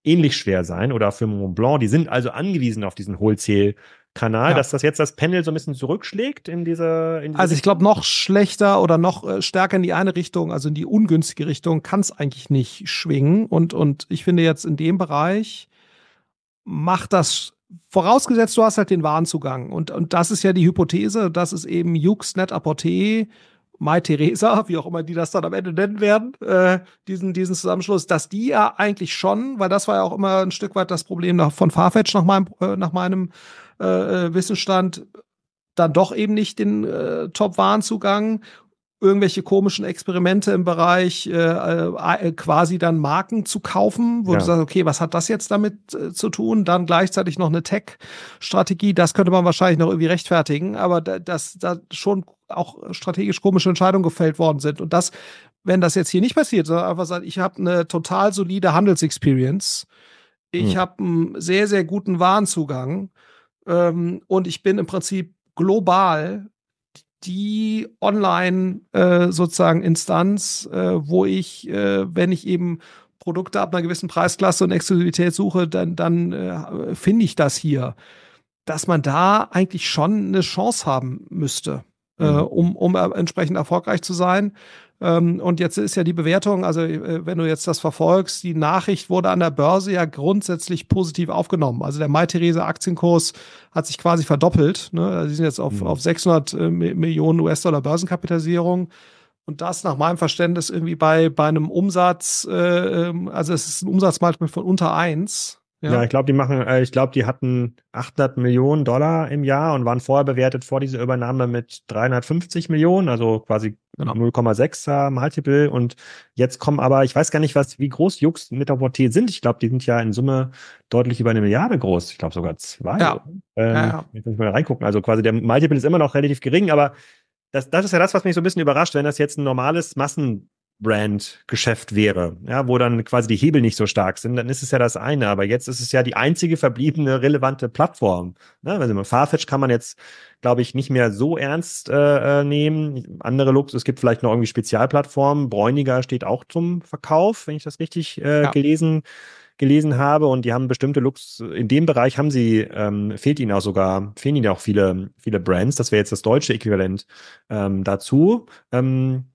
ähnlich schwer sein oder für Montblanc. Die sind also angewiesen auf diesen Wholesale- Kanal, ja. dass das jetzt das Panel so ein bisschen zurückschlägt in dieser. In dieser also ich glaube, noch schlechter oder noch äh, stärker in die eine Richtung, also in die ungünstige Richtung, kann es eigentlich nicht schwingen. Und, und ich finde jetzt in dem Bereich macht das, vorausgesetzt, du hast halt den Warenzugang. Und, und das ist ja die Hypothese, das ist eben Jux, Net Apporté, Mai Theresa, wie auch immer die das dann am Ende nennen werden, äh, diesen, diesen Zusammenschluss, dass die ja eigentlich schon, weil das war ja auch immer ein Stück weit das Problem von Farfetch nach meinem, äh, nach meinem äh, äh, Wissenstand dann doch eben nicht den äh, Top-Warenzugang irgendwelche komischen Experimente im Bereich äh, äh, äh, quasi dann Marken zu kaufen, wo ja. du sagst, okay, was hat das jetzt damit äh, zu tun? Dann gleichzeitig noch eine Tech-Strategie, das könnte man wahrscheinlich noch irgendwie rechtfertigen, aber da, dass da schon auch strategisch komische Entscheidungen gefällt worden sind. Und das, wenn das jetzt hier nicht passiert, sondern einfach sagt, ich habe eine total solide Handelsexperience, ich hm. habe einen sehr, sehr guten Warenzugang ähm, und ich bin im Prinzip global die online äh, sozusagen Instanz, äh, wo ich, äh, wenn ich eben Produkte ab einer gewissen Preisklasse und Exklusivität suche, dann, dann äh, finde ich das hier. Dass man da eigentlich schon eine Chance haben müsste, äh, mhm. um, um äh, entsprechend erfolgreich zu sein. Ähm, und jetzt ist ja die Bewertung, also äh, wenn du jetzt das verfolgst, die Nachricht wurde an der Börse ja grundsätzlich positiv aufgenommen. Also der Mai-Therese-Aktienkurs hat sich quasi verdoppelt. Ne? Sie also sind jetzt auf, mhm. auf 600 äh, Millionen US-Dollar Börsenkapitalisierung. Und das nach meinem Verständnis irgendwie bei, bei einem Umsatz, äh, ähm, also es ist ein Umsatzmultiple von unter eins ja, ja ich glaube, die machen, äh, ich glaube, die hatten 800 Millionen Dollar im Jahr und waren vorher bewertet vor dieser Übernahme mit 350 Millionen, also quasi genau. 0,6er äh, Multiple. Und jetzt kommen aber, ich weiß gar nicht, was, wie groß Jux mit der Porté sind. Ich glaube, die sind ja in Summe deutlich über eine Milliarde groß. Ich glaube sogar zwei. Ja. Ähm, ja, ja. Jetzt muss ich mal reingucken. Also quasi der Multiple ist immer noch relativ gering, aber das, das ist ja das, was mich so ein bisschen überrascht, wenn das jetzt ein normales Massen Brand-Geschäft wäre, ja, wo dann quasi die Hebel nicht so stark sind, dann ist es ja das eine. Aber jetzt ist es ja die einzige verbliebene relevante Plattform. Ne? Also Farfetch kann man jetzt, glaube ich, nicht mehr so ernst äh, äh nehmen. Andere Looks, es gibt vielleicht noch irgendwie Spezialplattformen. Bräuniger steht auch zum Verkauf, wenn ich das richtig äh, ja. gelesen gelesen habe und die haben bestimmte Looks, in dem Bereich haben sie, ähm, fehlt ihnen auch sogar, fehlen ihnen auch viele, viele Brands. Das wäre jetzt das deutsche Äquivalent ähm, dazu. Ähm,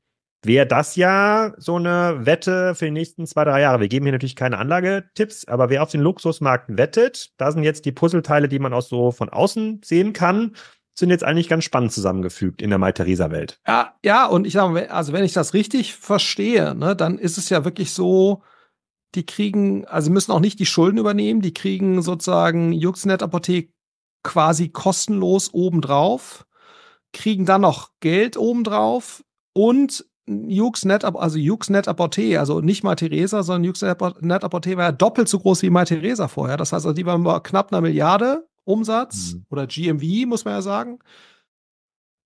wäre das ja so eine Wette für die nächsten zwei, drei Jahre. Wir geben hier natürlich keine Anlagetipps, aber wer auf den Luxusmarkt wettet, da sind jetzt die Puzzleteile, die man auch so von außen sehen kann, sind jetzt eigentlich ganz spannend zusammengefügt in der Mai-Theresa-Welt. Ja, ja, und ich sage also wenn ich das richtig verstehe, ne, dann ist es ja wirklich so, die kriegen, also müssen auch nicht die Schulden übernehmen, die kriegen sozusagen Juxnet-Apothek quasi kostenlos obendrauf, kriegen dann noch Geld obendrauf und Jux Net, also Jux Net Aporté, also nicht mal Theresa, sondern Jux Net Aporté war ja doppelt so groß wie mal Theresa vorher. Das heißt, also die waren bei knapp einer Milliarde Umsatz mhm. oder GMV, muss man ja sagen.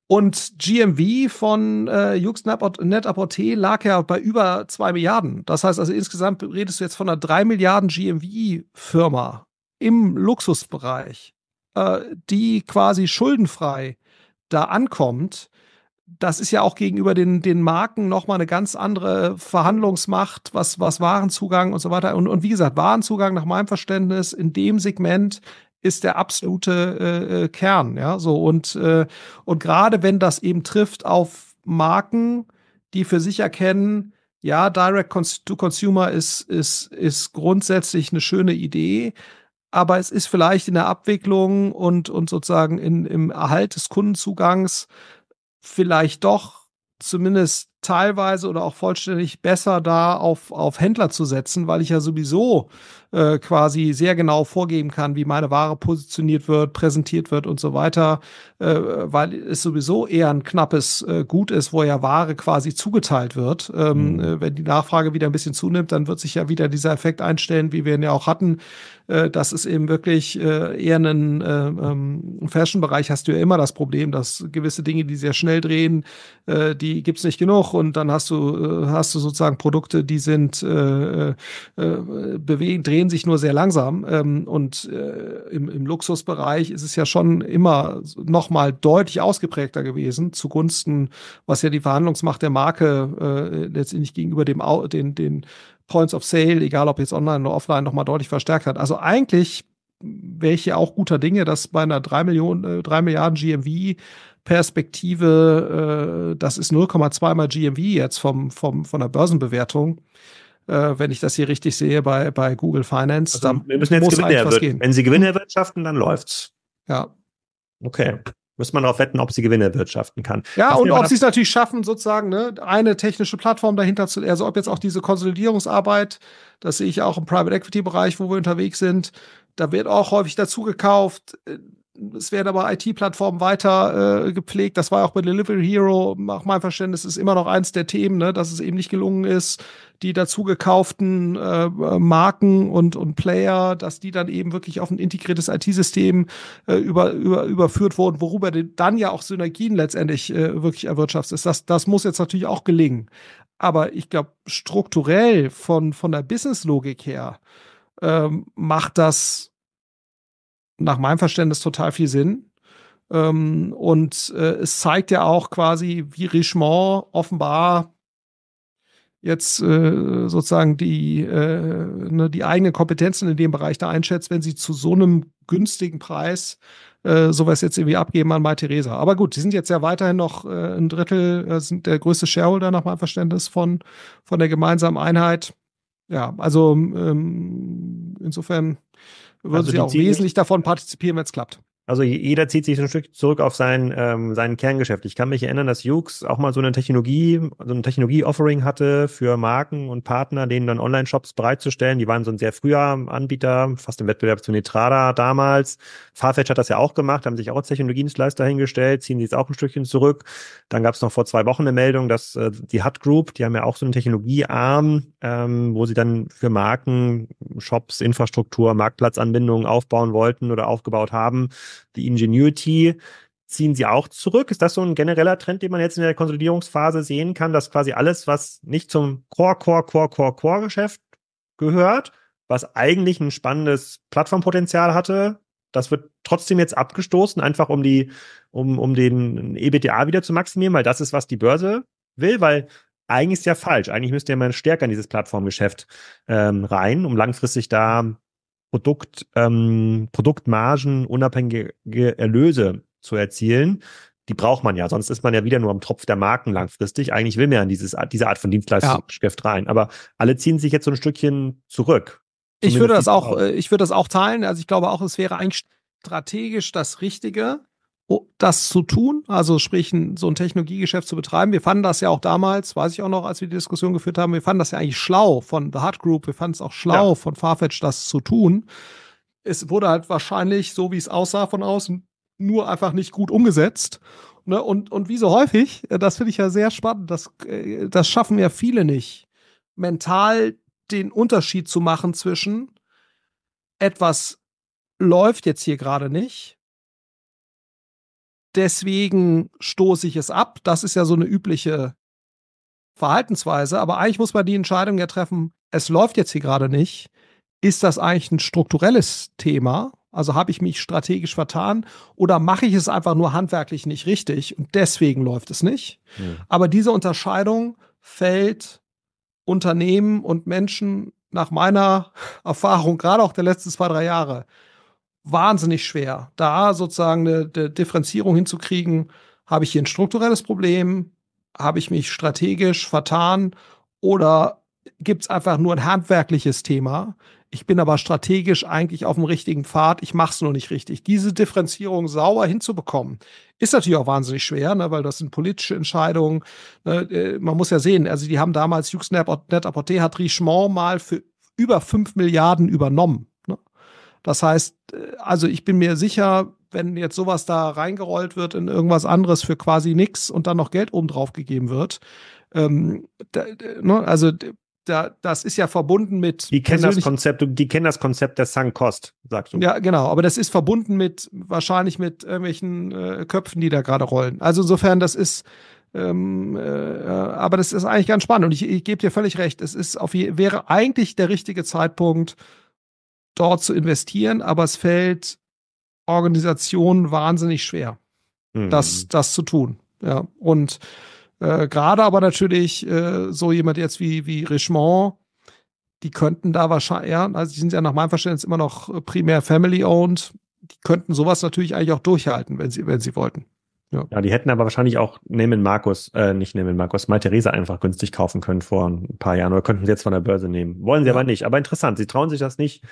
Und GMV von äh, Jux Net Aporté lag ja bei über zwei Milliarden. Das heißt also insgesamt redest du jetzt von einer drei Milliarden GMV-Firma im Luxusbereich, äh, die quasi schuldenfrei da ankommt das ist ja auch gegenüber den, den Marken nochmal eine ganz andere Verhandlungsmacht, was, was Warenzugang und so weiter. Und, und wie gesagt, Warenzugang nach meinem Verständnis in dem Segment ist der absolute äh, äh Kern, ja, so und äh, und gerade wenn das eben trifft auf Marken, die für sich erkennen, ja, Direct to Consumer ist ist ist grundsätzlich eine schöne Idee, aber es ist vielleicht in der Abwicklung und und sozusagen in, im Erhalt des Kundenzugangs vielleicht doch zumindest teilweise oder auch vollständig besser da auf, auf Händler zu setzen, weil ich ja sowieso äh, quasi sehr genau vorgeben kann, wie meine Ware positioniert wird, präsentiert wird und so weiter, äh, weil es sowieso eher ein knappes äh, Gut ist, wo ja Ware quasi zugeteilt wird. Ähm, mhm. Äh, wenn die Nachfrage wieder ein bisschen zunimmt, dann wird sich ja wieder dieser Effekt einstellen, wie wir ihn ja auch hatten, äh, das ist eben wirklich äh, eher einen ähm, Fashion-Bereich hast du ja immer das Problem, dass gewisse Dinge, die sehr schnell drehen, die gibt's nicht genug und dann hast du, hast du sozusagen Produkte, die sind äh, äh, bewegen, drehen drehen sich nur sehr langsam. Ähm, und äh, im, im Luxusbereich ist es ja schon immer noch mal deutlich ausgeprägter gewesen, zugunsten, was ja die Verhandlungsmacht der Marke äh, letztendlich gegenüber dem, den, den Points of Sale, egal ob jetzt online oder offline, noch mal deutlich verstärkt hat. Also eigentlich wäre ich ja auch guter Dinge, dass bei einer 3, Millionen, 3 äh, Milliarden GMV Perspektive, äh, das ist 0,2 mal GMV jetzt vom, vom, von der Börsenbewertung, äh, wenn ich das hier richtig sehe, bei, bei Google Finance. Also, wir müssen jetzt Gewinne erwirtschaften. Wenn sie Gewinne erwirtschaften, dann läuft's. Ja. Okay. Müsste man darauf wetten, ob sie Gewinne erwirtschaften kann. Ja, Was und ob sie es natürlich schaffen, sozusagen ne, eine technische Plattform dahinter zu, also ob jetzt auch diese Konsolidierungsarbeit, das sehe ich auch im Private Equity Bereich, wo wir unterwegs sind, da wird auch häufig dazu gekauft es werden aber IT-Plattformen weiter äh, gepflegt. Das war auch bei Delivery Hero, nach meinem Verständnis, ist immer noch eins der Themen, ne, dass es eben nicht gelungen ist, die dazugekauften äh, Marken und, und Player, dass die dann eben wirklich auf ein integriertes IT-System äh, über, über, überführt wurden, worüber dann ja auch Synergien letztendlich äh, wirklich erwirtschaftet ist. Das, das muss jetzt natürlich auch gelingen. Aber ich glaube, strukturell von, von der Business-Logik her ähm, macht das nach meinem Verständnis total viel Sinn. Ähm, und äh, es zeigt ja auch quasi, wie Richemont offenbar jetzt äh, sozusagen die, äh, ne, die eigenen Kompetenzen in dem Bereich da einschätzt, wenn sie zu so einem günstigen Preis äh, sowas jetzt irgendwie abgeben an Theresa. Aber gut, die sind jetzt ja weiterhin noch äh, ein Drittel, äh, sind der größte Shareholder nach meinem Verständnis von, von der gemeinsamen Einheit. Ja, also ähm, insofern würden also sie auch wesentlich davon partizipieren, wenn es klappt. Also jeder zieht sich so ein Stück zurück auf sein, ähm, sein Kerngeschäft. Ich kann mich erinnern, dass Jux auch mal so eine Technologie, so ein Technologie-Offering hatte für Marken und Partner, denen dann Online-Shops bereitzustellen. Die waren so ein sehr früher Anbieter, fast im Wettbewerb zu Nitrada damals. Farfetch hat das ja auch gemacht, haben sich auch als Technologiedienstleister hingestellt, ziehen sie jetzt auch ein Stückchen zurück. Dann gab es noch vor zwei Wochen eine Meldung, dass äh, die Hut Group, die haben ja auch so einen Technologiearm, ähm, wo sie dann für Marken, Shops, Infrastruktur, Marktplatzanbindungen aufbauen wollten oder aufgebaut haben die Ingenuity ziehen sie auch zurück. Ist das so ein genereller Trend, den man jetzt in der Konsolidierungsphase sehen kann, dass quasi alles, was nicht zum Core, Core, Core, Core, Core-Geschäft gehört, was eigentlich ein spannendes Plattformpotenzial hatte, das wird trotzdem jetzt abgestoßen, einfach um die, um, um den EBTA wieder zu maximieren, weil das ist, was die Börse will, weil eigentlich ist ja falsch. Eigentlich müsste ja man stärker in dieses Plattformgeschäft ähm, rein, um langfristig da Produkt, ähm, Produktmargen, unabhängige Erlöse zu erzielen. Die braucht man ja, sonst ist man ja wieder nur am Tropf der Marken langfristig. Eigentlich will man ja in dieses, diese Art von Dienstleistungsgeschäft ja. rein. Aber alle ziehen sich jetzt so ein Stückchen zurück. Ich würde das auch, auch, äh, ich würde das auch teilen. Also ich glaube auch, es wäre eigentlich strategisch das Richtige. Oh, das zu tun, also sprich so ein Technologiegeschäft zu betreiben. Wir fanden das ja auch damals, weiß ich auch noch, als wir die Diskussion geführt haben, wir fanden das ja eigentlich schlau von The Hard Group, wir fanden es auch schlau ja. von Farfetch, das zu tun. Es wurde halt wahrscheinlich, so wie es aussah von außen, nur einfach nicht gut umgesetzt. Ne? Und, und wie so häufig, äh, das finde ich ja sehr spannend, das, äh, das schaffen ja viele nicht, mental den Unterschied zu machen zwischen etwas läuft jetzt hier gerade nicht deswegen stoße ich es ab. Das ist ja so eine übliche Verhaltensweise. Aber eigentlich muss man die Entscheidung ja treffen, es läuft jetzt hier gerade nicht. Ist das eigentlich ein strukturelles Thema? Also habe ich mich strategisch vertan oder mache ich es einfach nur handwerklich nicht richtig und deswegen läuft es nicht? Mhm. Aber diese Unterscheidung fällt Unternehmen und Menschen nach meiner Erfahrung, gerade auch der letzten zwei, drei Jahre, wahnsinnig schwer. Da sozusagen eine, eine Differenzierung hinzukriegen, habe ich hier ein strukturelles Problem, habe ich mich strategisch vertan oder gibt es einfach nur ein handwerkliches Thema? Ich bin aber strategisch eigentlich auf dem richtigen Pfad, ich mache es nur nicht richtig. Diese Differenzierung sauer hinzubekommen, ist natürlich auch wahnsinnig schwer, ne, weil das sind politische Entscheidungen. Ne, äh, man muss ja sehen, also die haben damals, Juxnet Net Apporté hat Richemont mal für über 5 Milliarden übernommen. Das heißt, also ich bin mir sicher, wenn jetzt sowas da reingerollt wird in irgendwas anderes für quasi nichts und dann noch Geld obendrauf gegeben wird, ähm, da, ne, also da, das ist ja verbunden mit. Die kennen das Konzept, die kennen das Konzept der Sunk Cost, sagst du. Ja, genau, aber das ist verbunden mit wahrscheinlich mit irgendwelchen äh, Köpfen, die da gerade rollen. Also insofern, das ist. Ähm, äh, aber das ist eigentlich ganz spannend und ich, ich gebe dir völlig recht. Es ist auf je, wäre eigentlich der richtige Zeitpunkt, dort zu investieren, aber es fällt Organisationen wahnsinnig schwer, mhm. das, das zu tun. Ja, und äh, gerade aber natürlich äh, so jemand jetzt wie, wie Richemont, die könnten da wahrscheinlich, ja, also die sind ja nach meinem Verständnis immer noch äh, primär family-owned, die könnten sowas natürlich eigentlich auch durchhalten, wenn sie, wenn sie wollten. Ja. ja, die hätten aber wahrscheinlich auch Nehmen Markus, äh, nicht Nehmen Markus, mal Theresa einfach günstig kaufen können vor ein paar Jahren oder könnten sie jetzt von der Börse nehmen. Wollen sie ja. aber nicht, aber interessant, sie trauen sich das nicht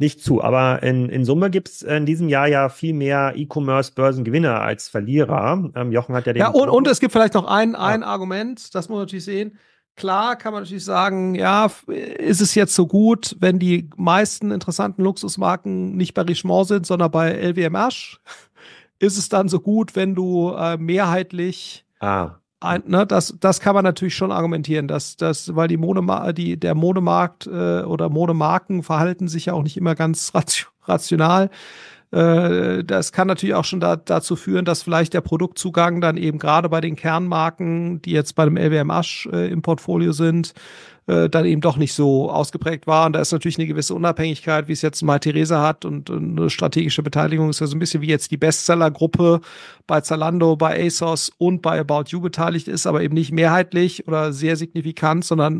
nicht zu. Aber in, in Summe gibt es in diesem Jahr ja viel mehr E-Commerce-Börsengewinner als Verlierer. Ähm, Jochen hat ja den. Ja, und, und es gibt vielleicht noch ein, ein ja. Argument, das muss man natürlich sehen. Klar kann man natürlich sagen, ja, ist es jetzt so gut, wenn die meisten interessanten Luxusmarken nicht bei Richemont sind, sondern bei LWMH? Ist es dann so gut, wenn du äh, mehrheitlich ah ein, ne, das, das kann man natürlich schon argumentieren, dass, dass weil die Modema die, der Modemarkt äh, oder Modemarken verhalten sich ja auch nicht immer ganz ratio rational. Äh, das kann natürlich auch schon da, dazu führen, dass vielleicht der Produktzugang dann eben gerade bei den Kernmarken, die jetzt bei dem LWM Asch äh, im Portfolio sind, äh, dann eben doch nicht so ausgeprägt war. Und da ist natürlich eine gewisse Unabhängigkeit, wie es jetzt mal Theresa hat und eine strategische Beteiligung ist ja so ein bisschen wie jetzt die Bestsellergruppe bei Zalando, bei ASOS und bei About You beteiligt ist, aber eben nicht mehrheitlich oder sehr signifikant, sondern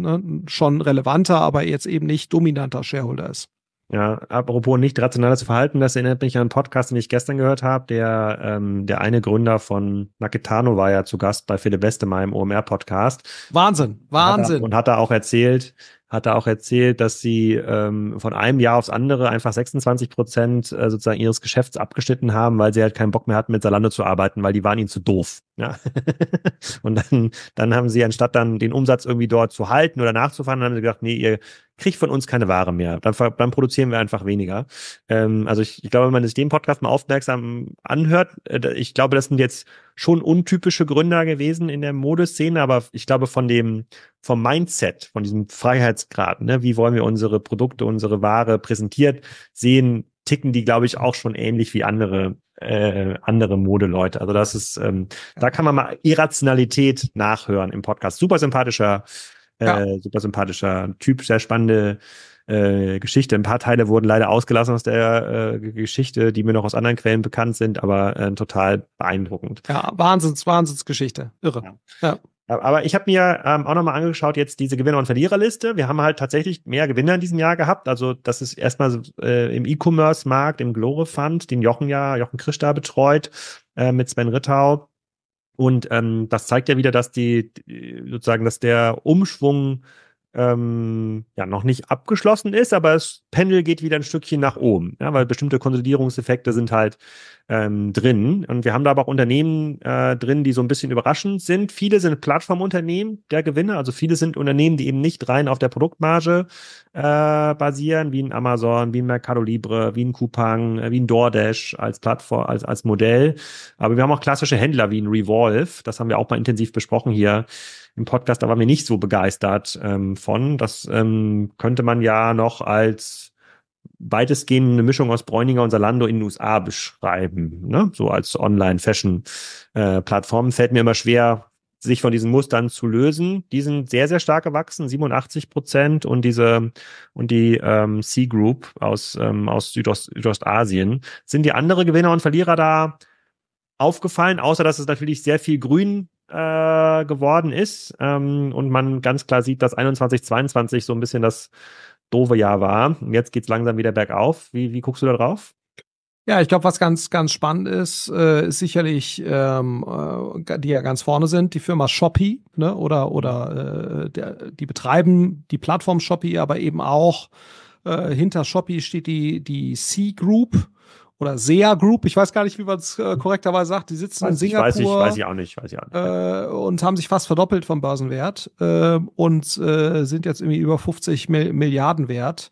ne, schon relevanter, aber jetzt eben nicht dominanter Shareholder ist. Ja, apropos nicht rationales Verhalten, das erinnert mich an einen Podcast, den ich gestern gehört habe. Der, ähm, der eine Gründer von Naketano war ja zu Gast bei Philipp Westermeier meinem OMR-Podcast. Wahnsinn, Wahnsinn. Hat er, und hat da auch erzählt, hat er auch erzählt, dass sie ähm, von einem Jahr aufs andere einfach 26 Prozent äh, sozusagen ihres Geschäfts abgeschnitten haben, weil sie halt keinen Bock mehr hatten, mit Salando zu arbeiten, weil die waren ihnen zu doof. Ja. und dann, dann haben sie, anstatt dann den Umsatz irgendwie dort zu halten oder nachzufahren, haben sie gedacht, nee, ihr kriegt von uns keine Ware mehr. Dann, dann produzieren wir einfach weniger. Ähm, also ich, ich glaube, wenn man sich den Podcast mal aufmerksam anhört, äh, ich glaube, das sind jetzt schon untypische Gründer gewesen in der Modeszene, aber ich glaube, von dem, vom Mindset, von diesem Freiheitsgrad, ne, wie wollen wir unsere Produkte, unsere Ware präsentiert sehen, ticken die, glaube ich, auch schon ähnlich wie andere äh, andere Modeleute. Also das ist, ähm, da kann man mal Irrationalität nachhören im Podcast. Super sympathischer ja. Äh, super sympathischer Typ, sehr spannende äh, Geschichte. Ein paar Teile wurden leider ausgelassen aus der äh, Geschichte, die mir noch aus anderen Quellen bekannt sind, aber äh, total beeindruckend. Ja, Wahnsinns, Wahnsinnsgeschichte. Irre. Ja. ja. Aber ich habe mir ähm, auch nochmal angeschaut, jetzt diese Gewinner- und Verliererliste. Wir haben halt tatsächlich mehr Gewinner in diesem Jahr gehabt. Also das ist erstmal äh, im E-Commerce-Markt, im Glore Fund, den Jochen ja, Jochen Krisch da betreut, äh, mit Sven Rittau und ähm, das zeigt ja wieder, dass die sozusagen, dass der Umschwung ähm, ja noch nicht abgeschlossen ist, aber das Pendel geht wieder ein Stückchen nach oben, ja, weil bestimmte Konsolidierungseffekte sind halt ähm, drin. Und wir haben da aber auch Unternehmen äh, drin, die so ein bisschen überraschend sind. Viele sind Plattformunternehmen der Gewinne, also viele sind Unternehmen, die eben nicht rein auf der Produktmarge äh, basieren, wie ein Amazon, wie ein Mercado Libre, wie ein Coupang, äh, wie ein DoorDash als Plattform, als, als Modell. Aber wir haben auch klassische Händler wie ein Revolve, das haben wir auch mal intensiv besprochen hier im Podcast, da waren wir nicht so begeistert ähm, von. Das ähm, könnte man ja noch als weitestgehend eine Mischung aus Bräuninger und Salando in den USA beschreiben. Ne? So als Online-Fashion-Plattform äh, fällt mir immer schwer, sich von diesen Mustern zu lösen. Die sind sehr, sehr stark gewachsen, 87 Prozent und diese und die ähm, C Group aus, ähm, aus Südost, Südostasien. Sind die andere Gewinner und Verlierer da aufgefallen, außer dass es natürlich sehr viel grün äh, geworden ist ähm, und man ganz klar sieht, dass 21, 22 so ein bisschen das doofe Jahr war. Und Jetzt geht es langsam wieder bergauf. Wie, wie guckst du da drauf? Ja, ich glaube, was ganz, ganz spannend ist, äh, ist sicherlich, ähm, äh, die ja ganz vorne sind, die Firma Shopee, ne, oder, oder äh, der, die betreiben die Plattform Shopee, aber eben auch äh, hinter Shopee steht die, die C Group oder SEA Group, ich weiß gar nicht, wie man es äh, korrekterweise sagt, die sitzen weiß in Singapur. Ich, weiß, ich, weiß ich auch nicht, weiß ich auch nicht. Äh, und haben sich fast verdoppelt vom Börsenwert ähm, äh, und sind jetzt irgendwie über 50 Mil Milliarden wert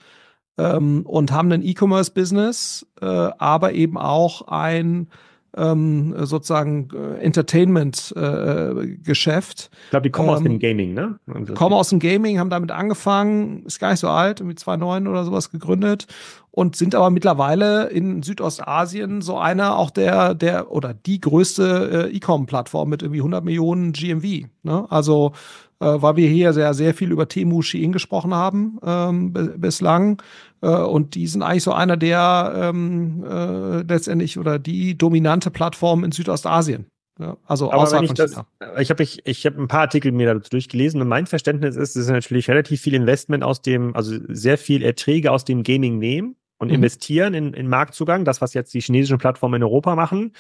ähm, und haben ein E-Commerce-Business, äh, aber eben auch ein ähm, sozusagen Entertainment-Geschäft. Äh, äh ich glaube, die kommen ähm, aus dem ähm, Gaming, ne? Die also Kommen aus dem Gaming, haben damit angefangen, ist gar nicht so alt, irgendwie 2009 oder sowas gegründet und sind aber mittlerweile in Südostasien so einer auch der, der oder die größte äh, E-Com-Plattform mit irgendwie 100 Millionen GMV. Ne? Also äh, weil wir hier sehr, sehr viel über Temu Shein gesprochen haben ähm, bislang, äh, und die sind eigentlich so einer der ähm, äh, letztendlich oder die dominante Plattform in Südostasien. Ja, also Aber außerhalb ich von ich hab, ich, ich hab ein paar Artikel mir dazu durchgelesen und mein Verständnis ist, dass natürlich relativ viel Investment aus dem, also sehr viel Erträge aus dem Gaming nehmen und mhm. investieren in, in Marktzugang, das, was jetzt die chinesischen Plattformen in Europa machen,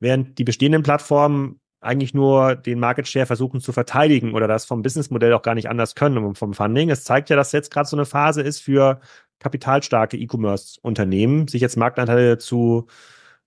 während die bestehenden Plattformen eigentlich nur den Market Share versuchen zu verteidigen oder das vom Businessmodell auch gar nicht anders können und vom Funding. Es zeigt ja, dass jetzt gerade so eine Phase ist für kapitalstarke E-Commerce-Unternehmen sich jetzt Marktanteile zu,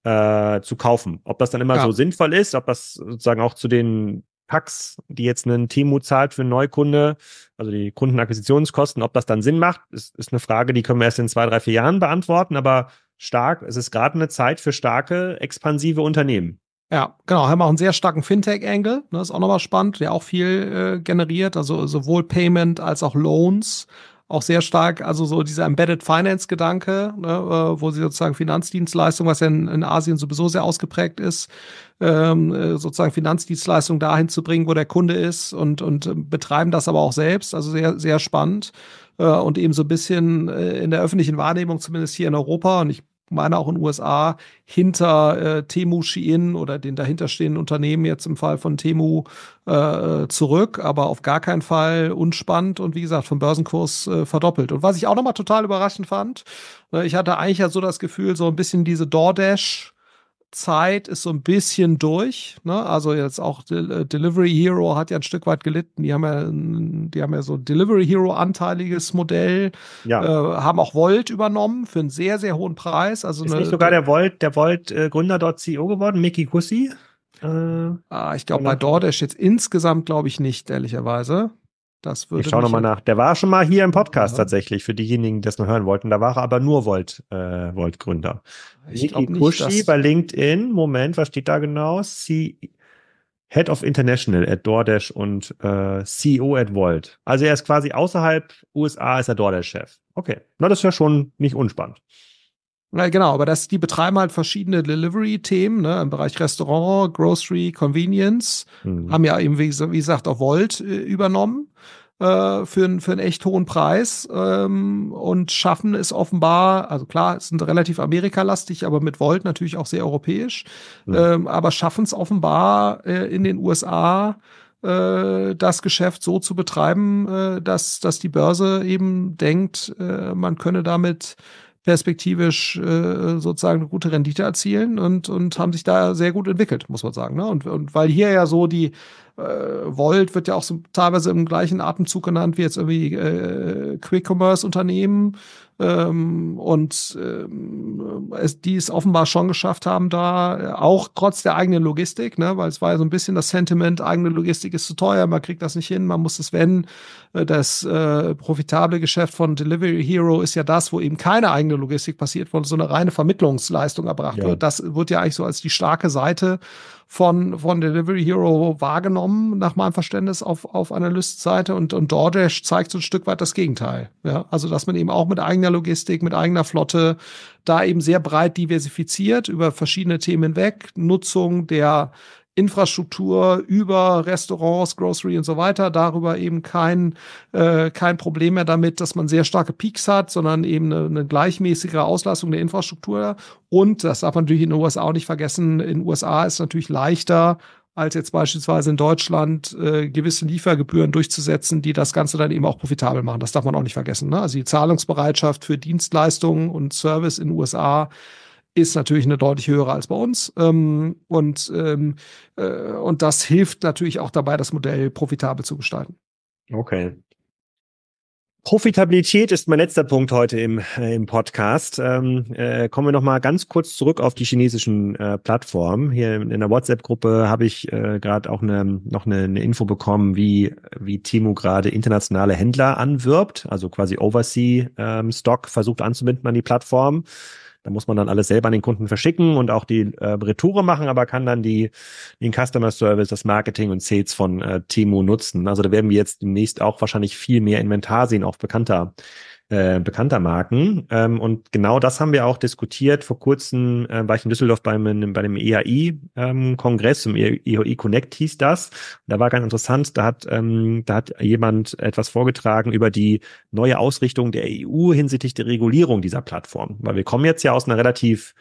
äh, zu kaufen. Ob das dann immer ja. so sinnvoll ist, ob das sozusagen auch zu den Packs, die jetzt einen Timo zahlt für einen Neukunde, also die Kundenakquisitionskosten, ob das dann Sinn macht, ist, ist eine Frage, die können wir erst in zwei, drei, vier Jahren beantworten, aber stark, es ist gerade eine Zeit für starke, expansive Unternehmen. Ja, genau. Haben auch einen sehr starken Fintech-Angle. Das ne? ist auch nochmal spannend, der auch viel äh, generiert. Also sowohl Payment als auch Loans auch sehr stark, also so dieser Embedded Finance Gedanke, ne, äh, wo sie sozusagen Finanzdienstleistungen, was ja in, in, Asien sowieso sehr ausgeprägt ist, ähm, äh, sozusagen Finanzdienstleistungen dahin zu bringen, wo der Kunde ist und, und äh, betreiben das aber auch selbst, also sehr, sehr spannend und eben so ein bisschen in der öffentlichen Wahrnehmung, zumindest hier in Europa, und ich meine auch in den USA, hinter äh, Temu Shein oder den dahinterstehenden Unternehmen jetzt im Fall von Temu äh, äh zurück, aber auf gar keinen Fall unspannt und wie gesagt vom Börsenkurs äh, verdoppelt. Und was ich auch nochmal total überraschend fand, äh, ich hatte eigentlich ja so das Gefühl, so ein bisschen diese DoorDash Zeit ist so ein bisschen durch. Ne? Also jetzt auch Del äh, Delivery Hero hat ja ein Stück weit gelitten. Die haben ja, die haben ja so Delivery Hero anteiliges Modell. Ja. Äh, haben auch Volt übernommen für einen sehr, sehr hohen Preis. Also ist eine, nicht sogar der Volt, der Volt äh, Gründer dort CEO geworden, Mickey Kussi? Äh, ah, ich glaube bei DoorDash jetzt insgesamt glaube ich nicht, ehrlicherweise. Das würde ich schaue nochmal nach. Der war schon mal hier im Podcast ja. tatsächlich, für diejenigen, die das noch hören wollten. Da war er aber nur Volt, äh, Volt-Gründer. Niki Kushi bei LinkedIn. Moment, was steht da genau? C Head of International at DoorDash und äh, CEO at Volt. Also er ist quasi außerhalb USA, ist er DoorDash-Chef. Okay, na das ist ja schon nicht unspannend. Na, genau, aber das, die betreiben halt verschiedene Delivery-Themen ne, im Bereich Restaurant, Grocery, Convenience. Mhm. Haben ja eben, wie, wie gesagt, auch Volt äh, übernommen äh, für, einen, für einen echt hohen Preis ähm, und schaffen es offenbar, also klar, es sind relativ amerikalastig, aber mit Volt natürlich auch sehr europäisch, mhm. ähm, aber schaffen es offenbar äh, in den USA äh, das Geschäft so zu betreiben, äh, dass, dass die Börse eben denkt, äh, man könne damit perspektivisch äh, sozusagen eine gute Rendite erzielen und, und haben sich da sehr gut entwickelt, muss man sagen. Ne? Und, und weil hier ja so die äh, Volt wird ja auch so teilweise im gleichen Atemzug genannt wie jetzt irgendwie äh, Quick-Commerce-Unternehmen. Ähm, und ähm, es, die es offenbar schon geschafft haben, da äh, auch trotz der eigenen Logistik, ne, weil es war ja so ein bisschen das Sentiment, eigene Logistik ist zu teuer, man kriegt das nicht hin, man muss es wenn, äh, das äh, profitable Geschäft von Delivery Hero ist ja das, wo eben keine eigene Logistik passiert, wo so eine reine Vermittlungsleistung erbracht ja. wird. Das wird ja eigentlich so als die starke Seite von, von Delivery Hero wahrgenommen, nach meinem Verständnis, auf, auf Analystseite. Und, und DoorDash zeigt so ein Stück weit das Gegenteil. Ja? Also, dass man eben auch mit eigener Logistik, mit eigener Flotte da eben sehr breit diversifiziert über verschiedene Themen weg. Nutzung der Infrastruktur über Restaurants, Grocery und so weiter, darüber eben kein, äh, kein Problem mehr damit, dass man sehr starke Peaks hat, sondern eben eine, eine gleichmäßigere Auslastung der Infrastruktur. Und das darf man natürlich in den USA auch nicht vergessen, in den USA ist natürlich leichter, als jetzt beispielsweise in Deutschland äh, gewisse Liefergebühren durchzusetzen, die das Ganze dann eben auch profitabel machen. Das darf man auch nicht vergessen. Ne? Also die Zahlungsbereitschaft für Dienstleistungen und Service in den USA ist natürlich eine deutlich höhere als bei uns. Ähm, und, ähm, äh, und das hilft natürlich auch dabei, das Modell profitabel zu gestalten. Okay. Profitabilität ist mein letzter Punkt heute im, äh, im Podcast. Ähm, äh, kommen wir nochmal ganz kurz zurück auf die chinesischen äh, Plattformen. Hier in, in der WhatsApp-Gruppe habe ich äh, gerade auch ne, noch eine, ne Info bekommen, wie, wie Timo gerade internationale Händler anwirbt, also quasi Oversea-Stock ähm, versucht anzubinden an die Plattform. Da muss man dann alles selber an den Kunden verschicken und auch die äh, Retoure machen, aber kann dann die, den Customer Service, das Marketing und Sales von äh, Timo nutzen. Also da werden wir jetzt demnächst auch wahrscheinlich viel mehr Inventar sehen, auch bekannter äh, bekannter Marken. Ähm, und genau das haben wir auch diskutiert. Vor kurzem äh, war ich in Düsseldorf bei einem, bei einem EAI-Kongress, ähm, im EAI e Connect hieß das. Da war ganz interessant, da hat, ähm, da hat jemand etwas vorgetragen über die neue Ausrichtung der EU hinsichtlich der Regulierung dieser Plattform. Weil wir kommen jetzt ja aus einer relativ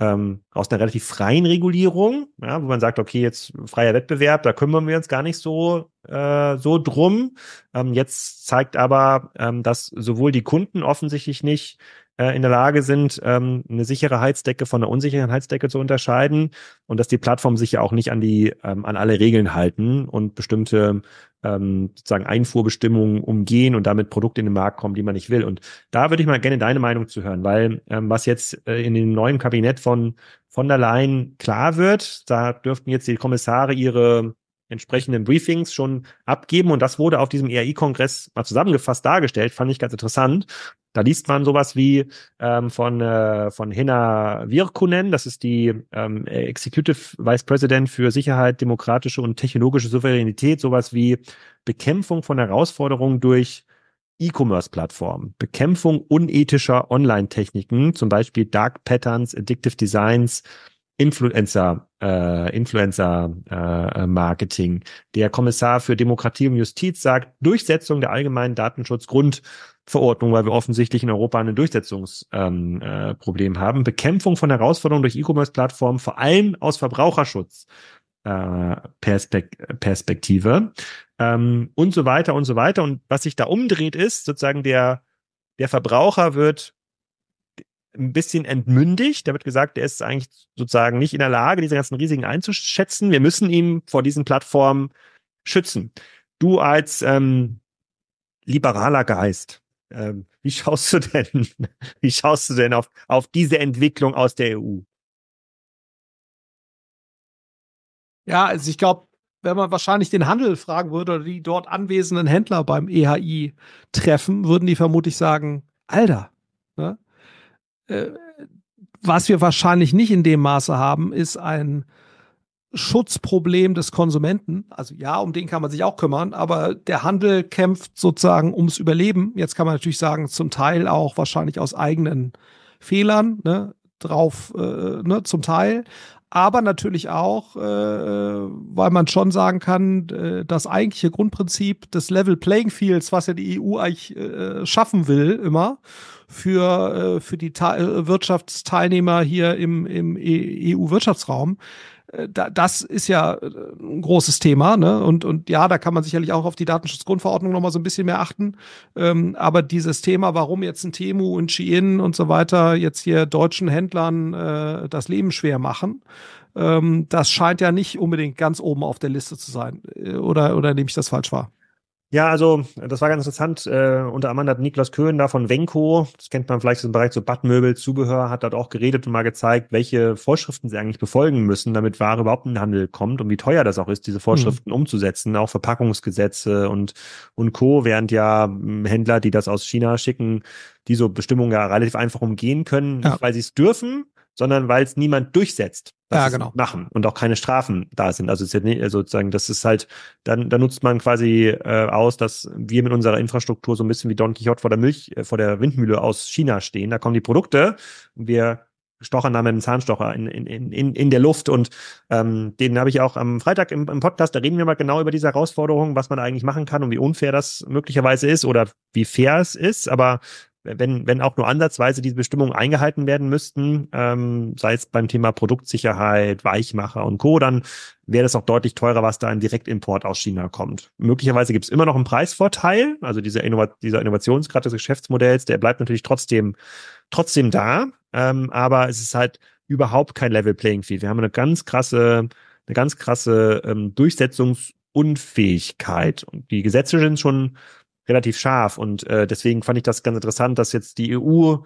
ähm, aus einer relativ freien Regulierung, ja, wo man sagt, okay, jetzt freier Wettbewerb, da kümmern wir uns gar nicht so äh, so drum. Ähm, jetzt zeigt aber, ähm, dass sowohl die Kunden offensichtlich nicht äh, in der Lage sind, ähm, eine sichere Heizdecke von einer unsicheren Heizdecke zu unterscheiden und dass die Plattformen sich ja auch nicht an die ähm, an alle Regeln halten und bestimmte ähm, sozusagen Einfuhrbestimmungen umgehen und damit Produkte in den Markt kommen, die man nicht will. Und da würde ich mal gerne deine Meinung zu hören, weil ähm, was jetzt äh, in dem neuen Kabinett von von der Leyen klar wird, da dürften jetzt die Kommissare ihre entsprechenden Briefings schon abgeben. Und das wurde auf diesem ERI-Kongress mal zusammengefasst dargestellt, fand ich ganz interessant. Da liest man sowas wie ähm, von, äh, von Hinna Virkunen, das ist die ähm, Executive Vice President für Sicherheit, demokratische und technologische Souveränität, sowas wie Bekämpfung von Herausforderungen durch E-Commerce-Plattformen, Bekämpfung unethischer Online-Techniken, zum Beispiel Dark Patterns, Addictive Designs, Influencer, äh, Influencer-Marketing. äh, äh der Kommissar für Demokratie und Justiz sagt, Durchsetzung der allgemeinen Datenschutzgrundverordnung, weil wir offensichtlich in Europa ein Durchsetzungsproblem ähm, äh, Problem haben. Bekämpfung von Herausforderungen durch E-Commerce-Plattformen, vor allem aus Verbraucherschutz. Äh, Perspekt Perspektive ähm, und so weiter und so weiter. Und was sich da umdreht, ist sozusagen der, der Verbraucher wird ein bisschen entmündigt. Da wird gesagt, er ist eigentlich sozusagen nicht in der Lage, diese ganzen Risiken einzuschätzen. Wir müssen ihn vor diesen Plattformen schützen. Du als ähm, liberaler Geist, ähm, wie schaust du denn, wie schaust du denn auf, auf diese Entwicklung aus der EU? Ja, also ich glaube, wenn man wahrscheinlich den Handel fragen würde oder die dort anwesenden Händler beim EHI treffen, würden die vermutlich sagen, Alter, ne? äh, was wir wahrscheinlich nicht in dem Maße haben, ist ein Schutzproblem des Konsumenten. Also ja, um den kann man sich auch kümmern, aber der Handel kämpft sozusagen ums Überleben. Jetzt kann man natürlich sagen, zum Teil auch wahrscheinlich aus eigenen Fehlern, ne, drauf, äh, ne, zum Teil. Aber natürlich auch, äh, weil man schon sagen kann, äh, das eigentliche Grundprinzip des Level Playing Fields, was ja die EU eigentlich äh, schaffen will, immer, für, äh, für die Ta äh, Wirtschaftsteilnehmer hier im, im EU-Wirtschaftsraum. E äh, das ist ja äh, ein großes Thema, ne? Und, und ja, da kann man sicherlich auch auf die Datenschutzgrundverordnung nochmal so ein bisschen mehr achten. Ähm, aber dieses Thema, warum jetzt ein Temu und Shein und so weiter jetzt hier deutschen Händlern äh, das Leben schwer machen, ähm, das scheint ja nicht unbedingt ganz oben auf der Liste zu sein. Oder, oder nehme ich das falsch wahr? Ja, also das war ganz interessant. Äh, unter anderem hat Niklas Köhn da von Wenko, das kennt man vielleicht im Bereich so Badmöbel, Zubehör, hat dort auch geredet und mal gezeigt, welche Vorschriften sie eigentlich befolgen müssen, damit Ware überhaupt in den Handel kommt und wie teuer das auch ist, diese mhm. Vorschriften mhm. umzusetzen, auch Verpackungsgesetze und, und Co., während ja hm, Händler, die das aus China schicken, diese Bestimmungen ja relativ einfach umgehen können, ja. weil sie es dürfen, sondern weil es niemand durchsetzt, was ja, genau. machen und auch keine Strafen da sind. Also, ist ja nicht, also sozusagen, das ist halt, dann, dann nutzt man quasi äh, aus, dass wir mit unserer Infrastruktur so ein bisschen wie Don Quixote vor der Milch, äh, vor der Windmühle aus China stehen. Da kommen die Produkte und wir stochern da mit dem Zahnstocher in, in, in, in der Luft. Und ähm, den habe ich auch am Freitag im, im, Podcast, da reden wir mal genau über diese Herausforderungen, was man eigentlich machen kann und wie unfair das möglicherweise ist oder wie fair es ist. Aber wenn, wenn auch nur ansatzweise diese Bestimmungen eingehalten werden müssten, ähm, sei es beim Thema Produktsicherheit, Weichmacher und Co., dann wäre das auch deutlich teurer, was da ein Direktimport aus China kommt. Möglicherweise gibt es immer noch einen Preisvorteil, also dieser, Innovat dieser Innovationsgrad des Geschäftsmodells, der bleibt natürlich trotzdem, trotzdem da, ähm, aber es ist halt überhaupt kein Level Playing Field. Wir haben eine ganz krasse, eine ganz krasse ähm, Durchsetzungs- Unfähigkeit. Und die Gesetze sind schon relativ scharf. Und äh, deswegen fand ich das ganz interessant, dass jetzt die EU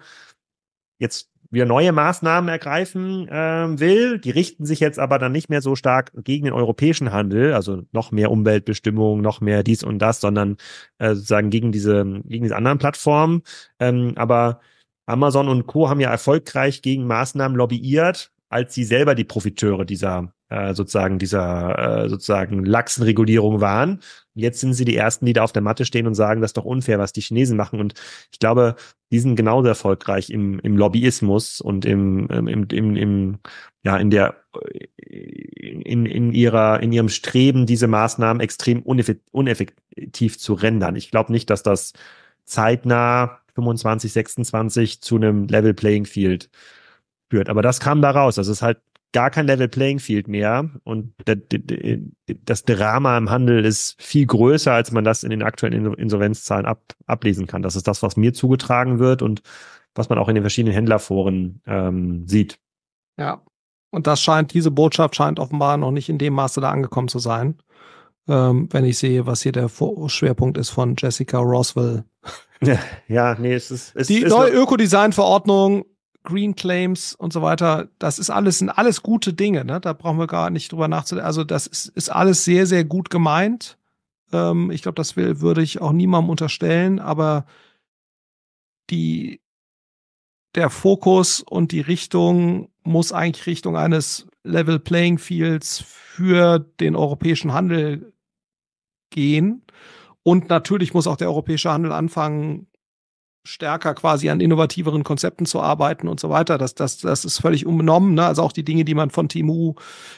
jetzt wieder neue Maßnahmen ergreifen äh, will. Die richten sich jetzt aber dann nicht mehr so stark gegen den europäischen Handel, also noch mehr Umweltbestimmungen, noch mehr dies und das, sondern äh, sozusagen gegen diese, gegen diese anderen Plattformen. Ähm, aber Amazon und Co. haben ja erfolgreich gegen Maßnahmen lobbyiert, als sie selber die Profiteure dieser äh, sozusagen dieser äh, sozusagen laxen Regulierung waren. Jetzt sind sie die ersten, die da auf der Matte stehen und sagen, das ist doch unfair, was die Chinesen machen. Und ich glaube, die sind genauso erfolgreich im, im Lobbyismus und im, im, im, im ja in der äh, in, in ihrer in ihrem Streben, diese Maßnahmen extrem uneffektiv zu rendern. Ich glaube nicht, dass das zeitnah 25, 26 zu einem Level Playing Field führt. Aber das kam da raus. Das ist halt gar kein Level Playing Field mehr und das Drama im Handel ist viel größer, als man das in den aktuellen Insolvenzzahlen ab, ablesen kann. Das ist das, was mir zugetragen wird und was man auch in den verschiedenen Händlerforen ähm, sieht. Ja, und das scheint, diese Botschaft scheint offenbar noch nicht in dem Maße da angekommen zu sein, ähm, wenn ich sehe, was hier der Schwerpunkt ist von Jessica Roswell. Ja, nee, es ist. Es Die ist neue Ökodesign-Verordnung Green Claims und so weiter, das ist alles, sind alles gute Dinge, ne? Da brauchen wir gar nicht drüber nachzudenken. Also, das ist, ist alles sehr, sehr gut gemeint. Ähm, ich glaube, das will, würde ich auch niemandem unterstellen, aber die, der Fokus und die Richtung muss eigentlich Richtung eines Level Playing Fields für den europäischen Handel gehen. Und natürlich muss auch der europäische Handel anfangen, stärker quasi an innovativeren Konzepten zu arbeiten und so weiter. Das, das, das ist völlig unbenommen. Ne? Also auch die Dinge, die man von Timu,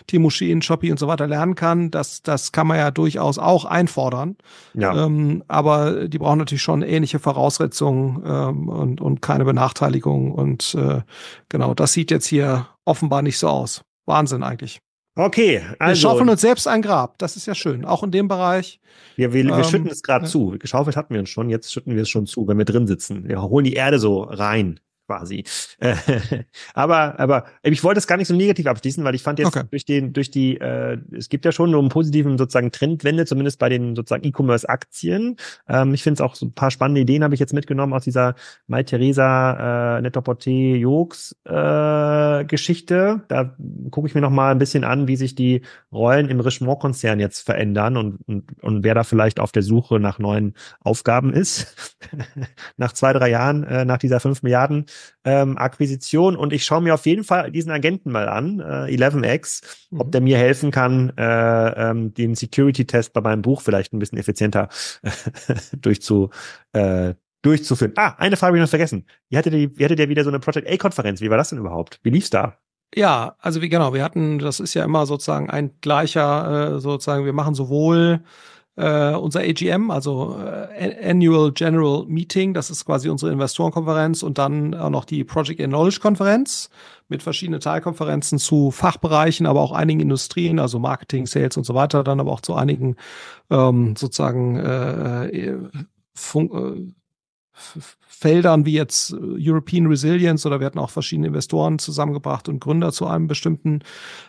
Timu Shein, Shopee und so weiter lernen kann, das, das kann man ja durchaus auch einfordern. Ja. Ähm, aber die brauchen natürlich schon ähnliche Voraussetzungen ähm, und, und keine Benachteiligung. Und äh, genau, das sieht jetzt hier offenbar nicht so aus. Wahnsinn eigentlich. Okay, also. Wir schaufeln uns selbst ein Grab. Das ist ja schön. Auch in dem Bereich. Ja, wir, wir ähm, schütten es gerade ja. zu. Geschaufelt hatten wir uns schon. Jetzt schütten wir es schon zu, wenn wir drin sitzen. Wir holen die Erde so rein quasi. Äh, aber, aber ich wollte es gar nicht so negativ abschließen, weil ich fand jetzt okay. durch den, durch die, äh, es gibt ja schon nur einen positiven sozusagen Trendwende, zumindest bei den sozusagen E-Commerce-Aktien. Ähm, ich finde es auch so ein paar spannende Ideen habe ich jetzt mitgenommen aus dieser Mai Theresa äh, Netoporté Jokes äh, Geschichte. Da gucke ich mir noch mal ein bisschen an, wie sich die Rollen im Richemont-Konzern jetzt verändern und, und, und wer da vielleicht auf der Suche nach neuen Aufgaben ist. nach zwei, drei Jahren, äh, nach dieser fünf Milliarden ähm, Akquisition und ich schaue mir auf jeden Fall diesen Agenten mal an, äh, 11x, mhm. ob der mir helfen kann, äh, ähm, den Security-Test bei meinem Buch vielleicht ein bisschen effizienter durchzu, äh, durchzuführen. Ah, eine Frage habe ich noch vergessen. Ihr hattet, ihr hattet ja wieder so eine Project A-Konferenz. Wie war das denn überhaupt? Wie lief's da? Ja, also wie genau, wir hatten, das ist ja immer sozusagen ein gleicher, äh, sozusagen, wir machen sowohl äh, unser AGM, also äh, Annual General Meeting, das ist quasi unsere Investorenkonferenz und dann auch noch die Project and Knowledge Konferenz mit verschiedenen Teilkonferenzen zu Fachbereichen, aber auch einigen Industrien, also Marketing, Sales und so weiter, dann aber auch zu einigen ähm, sozusagen äh, äh Fun äh, Feldern wie jetzt äh, European Resilience oder wir hatten auch verschiedene Investoren zusammengebracht und Gründer zu einem bestimmten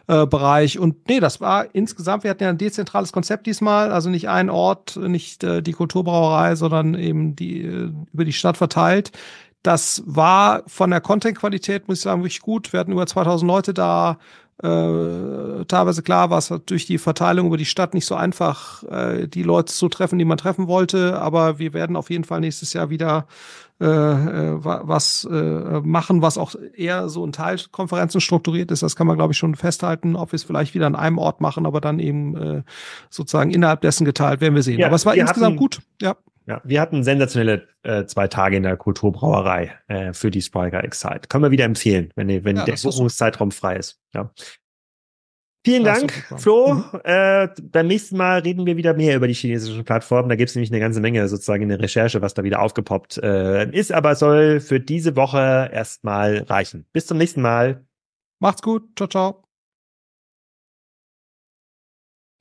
äh, Bereich. Und nee, das war insgesamt, wir hatten ja ein dezentrales Konzept diesmal, also nicht ein Ort, nicht äh, die Kulturbrauerei, sondern eben die äh, über die Stadt verteilt. Das war von der Content-Qualität, muss ich sagen, wirklich gut. Wir hatten über 2000 Leute da, äh, teilweise klar war es durch die Verteilung über die Stadt nicht so einfach, äh, die Leute zu treffen, die man treffen wollte. Aber wir werden auf jeden Fall nächstes Jahr wieder äh, äh was äh, machen, was auch eher so in Teilkonferenzen strukturiert ist. Das kann man, glaube ich, schon festhalten, ob wir es vielleicht wieder an einem Ort machen, aber dann eben äh, sozusagen innerhalb dessen geteilt, werden wir sehen. Ja, aber es war insgesamt hatten, gut. Ja. Ja, wir hatten sensationelle äh, zwei Tage in der Kulturbrauerei äh, für die Spriker Excite. Können wir wieder empfehlen, wenn, wenn ja, der Buchungszeitraum frei ist. Ja. Vielen Dank, Flo. Mhm. Äh, beim nächsten Mal reden wir wieder mehr über die chinesischen Plattformen. Da gibt es nämlich eine ganze Menge sozusagen in der Recherche, was da wieder aufgepoppt äh, ist, aber soll für diese Woche erstmal reichen. Bis zum nächsten Mal. Macht's gut. Ciao, ciao.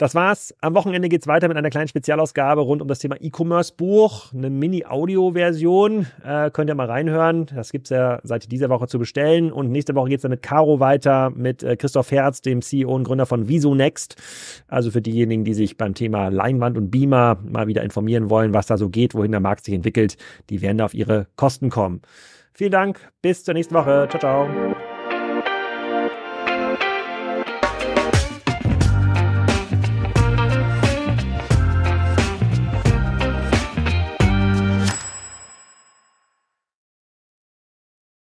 Das war's. Am Wochenende geht's weiter mit einer kleinen Spezialausgabe rund um das Thema E-Commerce-Buch. Eine Mini-Audio-Version. Äh, könnt ihr mal reinhören. Das gibt's ja seit dieser Woche zu bestellen. Und nächste Woche geht's dann mit Caro weiter, mit äh, Christoph Herz, dem CEO und Gründer von Viso Next. Also für diejenigen, die sich beim Thema Leinwand und Beamer mal wieder informieren wollen, was da so geht, wohin der Markt sich entwickelt, die werden da auf ihre Kosten kommen. Vielen Dank. Bis zur nächsten Woche. Ciao, ciao.